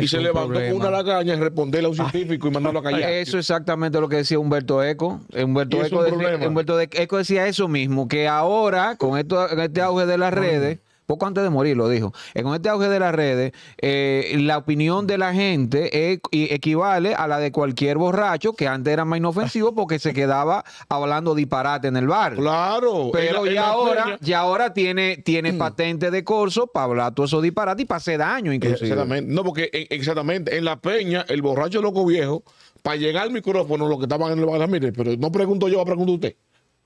y se levantó con una lagaña y responderle a un científico y mandarlo a callar. Eso exactamente lo que decía Humberto Eco. Humberto, Eco decía, Humberto Eco decía eso mismo, que ahora, con, esto, este auge de las redes, poco antes de morir lo dijo, En con este auge de las redes, eh, la opinión de la gente eh, equivale a la de cualquier borracho que antes era más inofensivo porque se quedaba hablando disparate en el bar. Claro. Pero ya, ahora, ahora tiene, tiene mm. patente de corso para hablar todo eso disparates y para hacer daño eh, inclusive. Exactamente. No, porque exactamente, en la peña, el borracho loco viejo, para llegar al micrófono, lo que estaban en el bar, mire, pero no pregunto yo, pregunto usted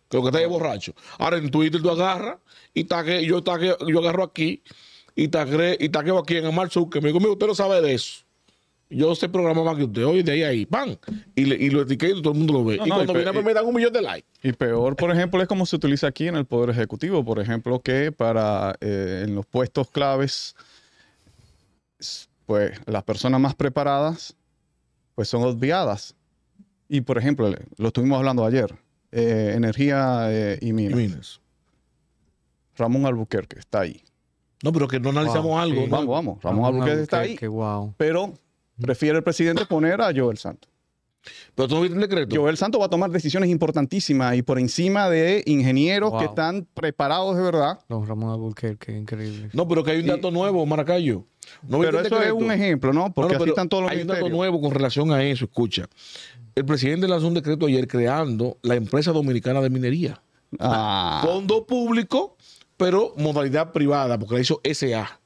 que que está ahí borracho. Ahora en Twitter tú agarras y yo, yo agarro aquí y tagueo y aquí en el que me Digo, usted no sabe de eso. Yo sé programa más que usted hoy, de ahí ahí, ¡pam! Y, lo etiqueto y todo el mundo lo ve. y cuando viene, me dan un millón de likes. Y peor, por ejemplo, es como se utiliza aquí en el Poder Ejecutivo, por ejemplo, que para eh, en los puestos claves, pues las personas más preparadas, pues son obviadas. Y por ejemplo, lo estuvimos hablando ayer, eh, energía eh, y, minas. Ramón Albuquerque está ahí. No, pero que no analizamos algo. Vamos, vamos. Ramón, Albuquerque, está ahí. Pero mm. prefiere el presidente poner a Joel Santo Pero tú no viste el decreto. Joel Santos va a tomar decisiones importantísimas y por encima de ingenieros que están preparados de verdad. Don Ramón Albuquerque, increíble. No, pero que hay un dato nuevo, Maracayo. No pero eso es un ejemplo, ¿no? Porque están todos los Hay un dato nuevo con relación a eso, escucha. El presidente lanzó un decreto ayer creando la empresa dominicana de minería. Ah. Fondo público, pero modalidad privada, porque la hizo SA.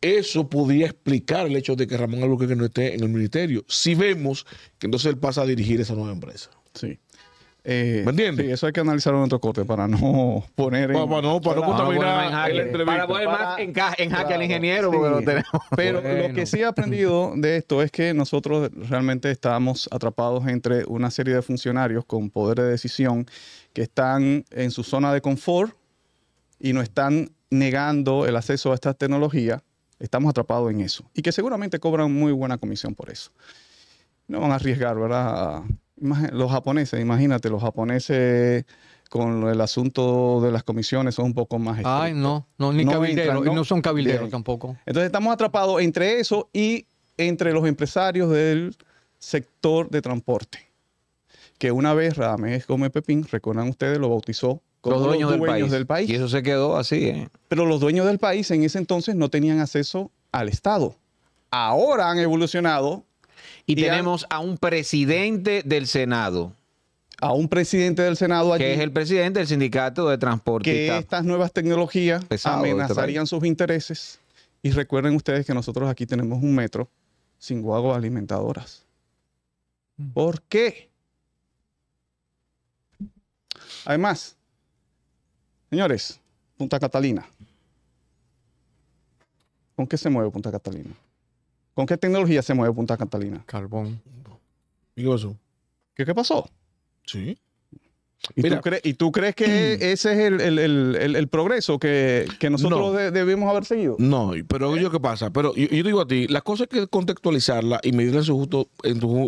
Eso podría explicar el hecho de que Ramón Albuquerque no esté en el ministerio, si vemos que entonces él pasa a dirigir esa nueva empresa. Sí. Eh, ¿Me entiendes? eso hay que analizarlo en otro corte para no poner en, para, no, para, para más en, al ingeniero Pero lo que sí he aprendido de esto es que nosotros realmente estamos atrapados entre una serie de funcionarios con poder de decisión que están en su zona de confort y nos están negando el acceso a esta tecnología. Estamos atrapados en eso y que seguramente cobran muy buena comisión por eso. No van a arriesgar, ¿verdad? los japoneses, imagínate, los japoneses con el asunto de las comisiones son un poco más Ay, no, no, ni no, son cabilderos tampoco. Entonces estamos atrapados entre eso y entre los empresarios del sector de transporte. Que una vez Radamés Gómez Pepín, recuerdan ustedes, lo bautizó como los dueños, del, país. del, país. Y eso se quedó así. ¿eh? Pero los dueños del país en ese entonces no tenían acceso al Estado. Ahora han evolucionado y, tenemos a, un presidente del Senado a un presidente del Senado aquí, Que es el presidente del sindicato de transporte. Que estas nuevas tecnologías pues, amenazarían sus intereses. Y recuerden ustedes que nosotros aquí tenemos un metro sin guagos alimentadoras. Mm. ¿Por qué? Además, señores, Punta Catalina. ¿Con qué se mueve Punta Catalina? ¿Con qué tecnología se mueve Punta Catalina? Carbón. ¿Y qué pasó? ¿Qué, pasó? Sí. ¿Y tú, crees que ese es el, progreso que, nosotros debimos haber seguido? No, pero eh. yo qué pasa, pero yo, digo a ti, las cosas hay que contextualizarla y medirla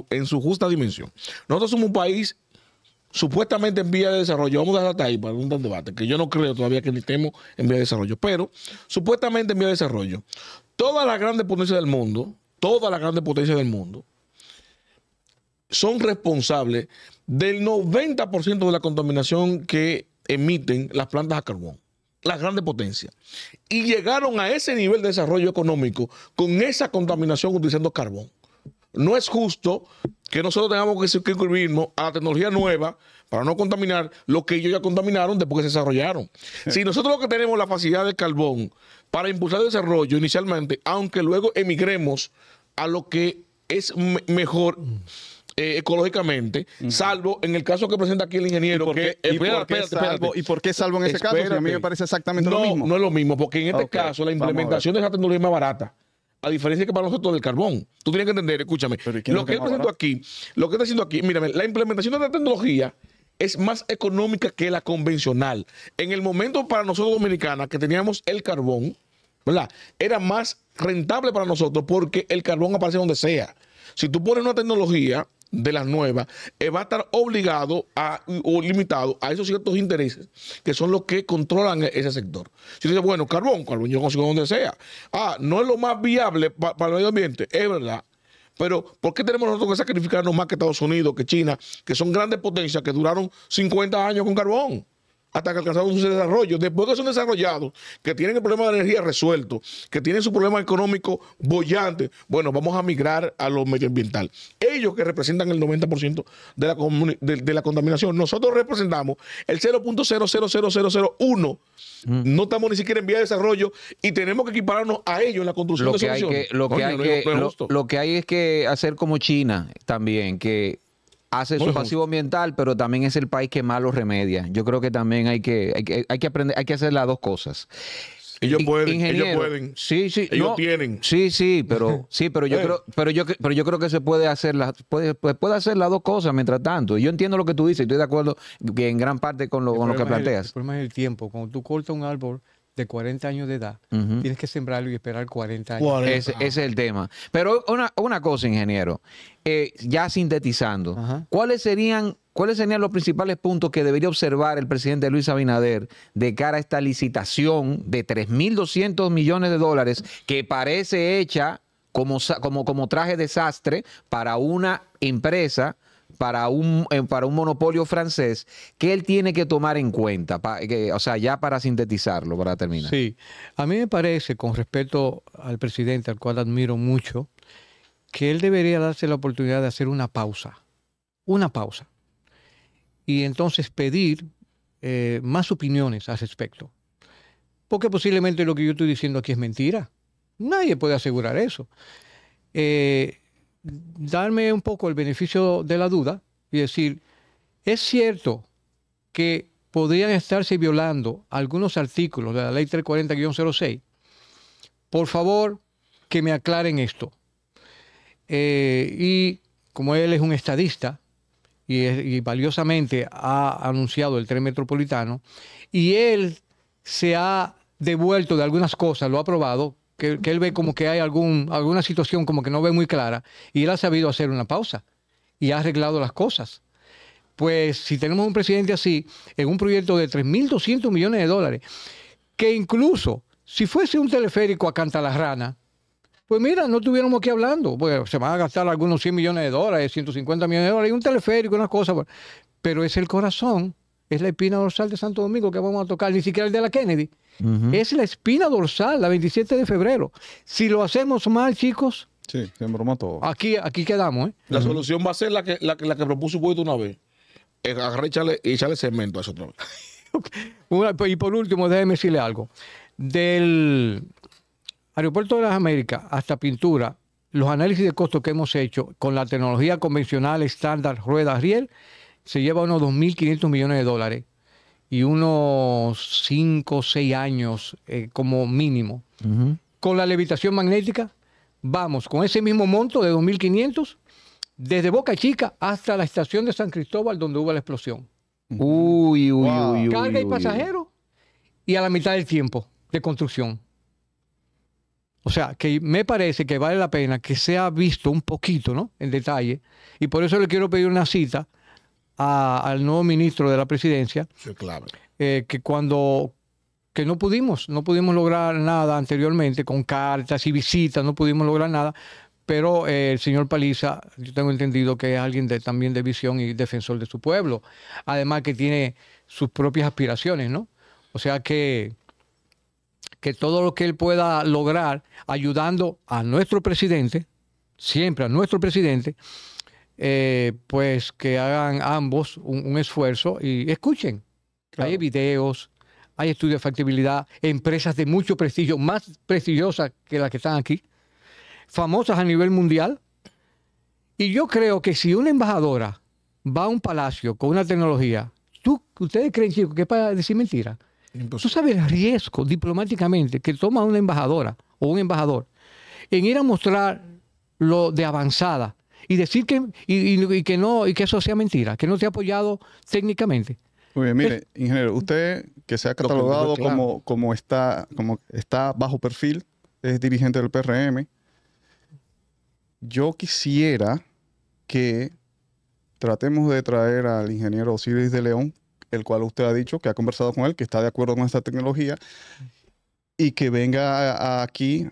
en su, justa dimensión. Nosotros somos un país supuestamente en vía de desarrollo, vamos a dejar hasta ahí para un debate, que yo no creo todavía que estemos en vía de desarrollo, pero supuestamente en vía de desarrollo. Todas las grandes potencias del mundo todas las grandes potencias del mundo, son responsables del 90% de la contaminación que emiten las plantas a carbón, las grandes potencias. Y llegaron a ese nivel de desarrollo económico con esa contaminación utilizando carbón. No es justo que nosotros tengamos que circunscribirnos a la tecnología nueva para no contaminar lo que ellos ya contaminaron después que se desarrollaron. Si nosotros lo que tenemos la facilidad del carbón para impulsar el desarrollo inicialmente, aunque luego emigremos a lo que es mejor. Mm. Eh, ecológicamente, mm. salvo en el caso que presenta aquí el ingeniero. ¿Y que, eh, ¿y salvo, ¿Y por qué salvo en ese caso? a mí me parece exactamente lo mismo. No es lo mismo, porque en este caso la implementación de esa tecnología es más barata. A diferencia que para nosotros del carbón. Tú tienes que entender, escúchame. Lo que él aquí, lo que está haciendo aquí, mírame, la implementación de la tecnología es más económica que la convencional. En el momento para nosotros dominicanas que teníamos el carbón, ¿verdad? Era más rentable para nosotros porque el carbón aparece donde sea. Si tú pones una tecnología de las nuevas, eh, va a estar obligado a, o limitado a esos ciertos intereses que son los que controlan e-, ese sector. Si dices, bueno, carbón, carbón yo consigo donde sea. Ah, no es lo más viable para el medio ambiente, es verdad, pero ¿por qué tenemos nosotros que sacrificarnos más que Estados Unidos, que China, que son grandes potencias que duraron 50 años con carbón? hasta que alcanzamos su desarrollo. Después que son desarrollados, que tienen el problema de energía resuelto, que tienen su problema económico bollante, bueno, vamos a migrar a lo medioambiental. Ellos que representan el 90% de la, de, la contaminación, nosotros representamos el 0.000001. Mm. No estamos ni siquiera en vía de desarrollo y tenemos que equipararnos a ellos en la construcción de que soluciones. lo que hay es que hacer como China también, que hace su pasivo ambiental, pero también es el país que más lo remedia. Yo creo que también hay que, hay que, hay que aprender, hay que hacer las dos cosas. Ellos pueden, ellos pueden. Sí, sí. Ellos tienen. Sí, sí, pero sí, pero yo eh. creo, pero yo, pero yo creo que se puede hacer las, puede, pues, hacer las dos cosas mientras tanto. Yo entiendo lo que tú dices, estoy de acuerdo que en gran parte con lo, con lo que planteas. el, problema es el tiempo. Cuando tú cortas un árbol, de 40 años de edad, tienes que sembrarlo y esperar 40 años. Ese, es el tema. Pero una, cosa, ingeniero, eh, ya sintetizando, ¿cuáles serían... ¿Cuáles serían los principales puntos que debería observar el presidente Luis Abinader de cara a esta licitación de 3.200 millones de dólares que parece hecha como, como, como traje desastre para una empresa para un, eh, para un monopolio francés que él tiene que tomar en cuenta? o sea, ya para sintetizarlo, para terminar. Sí, a mí me parece, con respecto al presidente, al cual admiro mucho, que él debería darse la oportunidad de hacer una pausa, una pausa, y entonces pedir eh, más opiniones al respecto. Porque posiblemente lo que yo estoy diciendo aquí es mentira. Nadie puede asegurar eso. Eh, darme un poco el beneficio de la duda y decir, es cierto que podrían estarse violando algunos artículos de la ley 340-06. Por favor, que me aclaren esto. Eh, y como él es un estadista y, y valiosamente ha anunciado el tren metropolitano, y él se ha devuelto de algunas cosas, lo ha aprobado, que, él ve como que hay algún, alguna situación como que no ve muy clara, y él ha sabido hacer una pausa y ha arreglado las cosas. Pues si tenemos un presidente así, en un proyecto de 3.200 millones de dólares, que incluso si fuese un teleférico a Cantalarrana, pues mira, no tuviéramos que hablando. Bueno, se van a gastar algunos 100 millones de dólares, 150 millones de dólares, y un teleférico, unas cosas. Pero es el corazón, es la espina dorsal de Santo Domingo que vamos a tocar, ni siquiera el de la Kennedy, es la espina dorsal, la 27 de febrero. Si lo hacemos mal, chicos. todo. Aquí, aquí quedamos, ¿eh? La solución va a ser la que, la, la que propuso una vez. Eh, Agarrar y echarle, cemento a eso otra vez. y por último, déjeme decirle algo. Del Aeropuerto de las Américas hasta Pintura, los análisis de costo que hemos hecho con la tecnología convencional estándar rueda riel se lleva unos 2.500 millones de dólares y unos 5 o 6 años eh, como mínimo. Con la levitación magnética, vamos con ese mismo monto de 2.500 desde Boca Chica hasta la estación de San Cristóbal donde hubo la explosión. Uy, uy, uy, Carga y pasajero y a la mitad del tiempo de construcción. O sea, que me parece que vale la pena que sea visto un poquito, ¿no? En detalle. Y por eso le quiero pedir una cita al nuevo ministro de la presidencia. Eh, que cuando que no pudimos, no pudimos lograr nada anteriormente con cartas y visitas, no pudimos lograr nada, pero eh, el señor Paliza, yo tengo entendido que es alguien también de visión y defensor de su pueblo, además que tiene sus propias aspiraciones, ¿no? O sea que, que todo lo que él pueda lograr ayudando a nuestro presidente, siempre a nuestro presidente, eh, pues que hagan ambos un, esfuerzo y escuchen. Hay videos, hay estudios de factibilidad, empresas de mucho prestigio, más prestigiosas que las que están aquí, famosas a nivel mundial. Y yo creo que si una embajadora va a un palacio con una tecnología, ¿tú, ¿ustedes creen, chicos, que es para decir mentira? ¿Tú sabes el riesgo diplomáticamente que toma una embajadora o un embajador en ir a mostrar lo de avanzada y decir que, y, que no, y que eso sea mentira, que no te ha apoyado técnicamente. Muy bien, mire, ingeniero, usted que se ha catalogado como, como, está, como está bajo perfil, es dirigente del PRM, yo quisiera que tratemos de traer al ingeniero Osiris de León, el cual usted ha dicho que ha conversado con él, que está de acuerdo con esta tecnología, y que venga aquí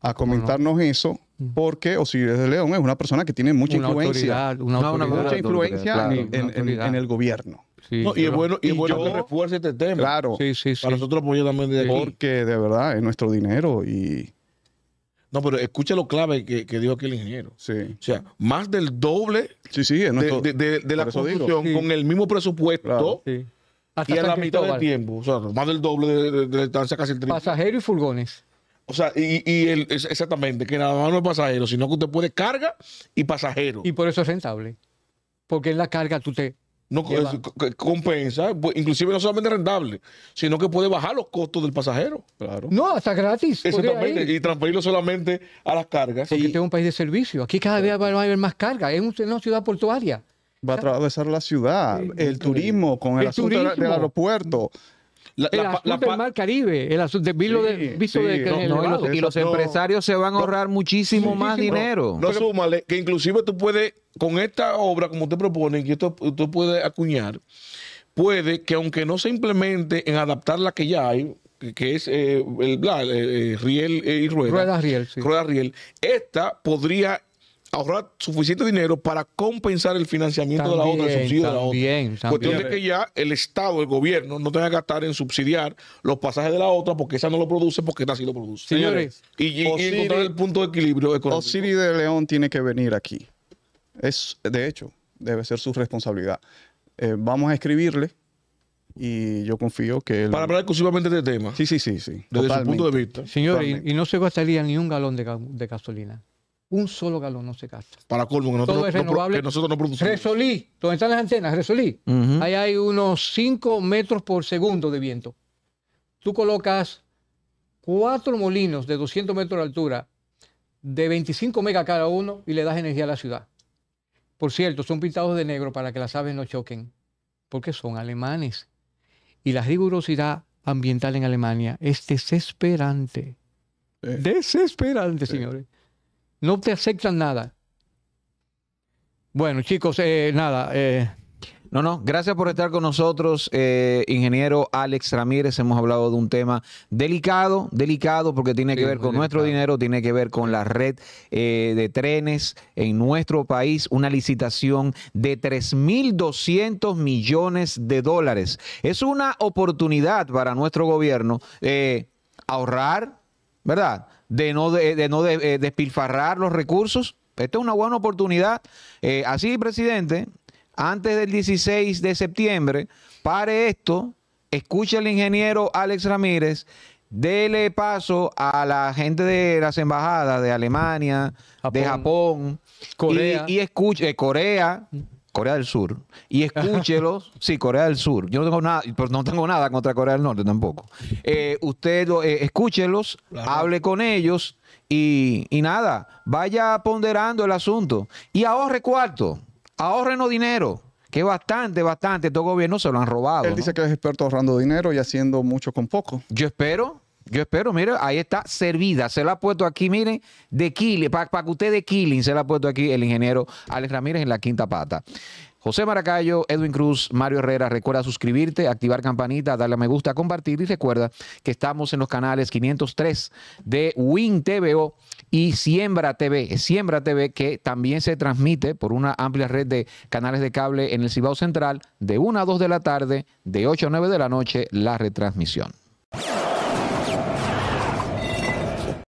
a comentarnos eso porque o es de León es una persona que tiene mucha influencia, una mucha influencia en, el gobierno. y es bueno, y, que refuerce este tema. Claro. Sí, sí, para nosotros apoyar también de Porque de verdad es nuestro dinero y... No, pero escucha lo clave que, que, dijo aquí el ingeniero. Sí. O sea, más del doble de, de, la construcción con el mismo presupuesto. y a la mitad del tiempo. O sea, más del doble de, estarse casi el triple. Pasajeros y furgones. O sea, y, el, exactamente, que nada más no es pasajero, sino que usted puede carga y pasajero. Y por eso es rentable. Porque en la carga tú te no compensa, pues, inclusive no solamente rentable, sino que puede bajar los costos del pasajero. Claro. No, hasta gratis. Exactamente, y transferirlo solamente a las cargas. Porque y... es un país de servicio. Aquí cada vez va a haber más carga. Es una ciudad portuaria. Va a atravesar la ciudad, el turismo, con el, asunto del aeropuerto, la, el la, del Mar Caribe, el de, visto de, y los, empresarios se van a ahorrar muchísimo, más dinero. No, súmale que inclusive tú puedes, con esta obra como te proponen, que esto tú puedes acuñar, puede que aunque no se implemente en adaptar la que ya hay, que es eh, el, eh, eh, Riel y Rueda. ruedas Rueda Riel. Esta podría ahorrar suficiente dinero para compensar el financiamiento de la otra, el subsidio la Cuestión de que ya el Estado, el gobierno, no tenga que gastar en subsidiar los pasajes de la otra porque esa no lo produce, porque esta sí lo produce. Señores, y, encontrar el punto de equilibrio económico. Osiris de León tiene que venir aquí. Es, de hecho, debe ser su responsabilidad. Eh, vamos a escribirle y yo confío que... Para hablar exclusivamente de este tema. Sí, sí, sí, sí. Desde su punto de vista. Señores, y, no se gastaría ni un galón de gasolina un solo galón no se gasta. Para colmo, que nosotros, No, producimos. Resolí, ¿dónde están las antenas, Resolí, ahí hay unos 5 metros por segundo de viento. Tú colocas cuatro molinos de 200 metros de altura, de 25 megas cada uno, y le das energía a la ciudad. Por cierto, son pintados de negro para que las aves no choquen, porque son alemanes. Y la rigurosidad ambiental en Alemania es desesperante. Eh. Desesperante, eh. señores. No te aceptan nada. Bueno, chicos, eh, nada. Eh. No, no, gracias por estar con nosotros, eh, ingeniero Alex Ramírez. Hemos hablado de un tema delicado, delicado, porque tiene que ver con nuestro dinero, tiene que ver con la red de trenes en nuestro país, una licitación de 3.200 millones de dólares. Es una oportunidad para nuestro gobierno ahorrar, ¿verdad? de no, de, no eh, despilfarrar los recursos. Esta es una buena oportunidad. Eh, así, presidente, antes del 16 de septiembre, pare esto, escuche al ingeniero Alex Ramírez, dele paso a la gente de las embajadas de Alemania, de Japón, Corea. Y, escuche, eh, Corea, Corea del Sur y escúchelos. sí, Corea del Sur. Yo no tengo nada, pues, no tengo nada contra Corea del Norte tampoco. Eh, usted eh, escúchelos, hable con ellos y, nada, vaya ponderando el asunto y ahorre cuarto, ahorrenos dinero. Que bastante, bastante, estos gobiernos se lo han robado. Él dice que es experto ahorrando dinero y haciendo mucho con poco. Yo espero, yo espero, mira, ahí está servida. Se la ha puesto aquí, miren, de Killing, para que usted de Killing se la ha puesto aquí el ingeniero Alex Ramírez en la quinta pata. José Maracayo, Edwin Cruz, Mario Herrera, recuerda suscribirte, activar campanita, darle a me gusta, compartir y recuerda que estamos en los canales 503 de Win TVO y Siembra TV, Siembra TV que también se transmite por una amplia red de canales de cable en el Cibao Central de 1 a 2 de la tarde, de 8 a 9 de la noche la retransmisión.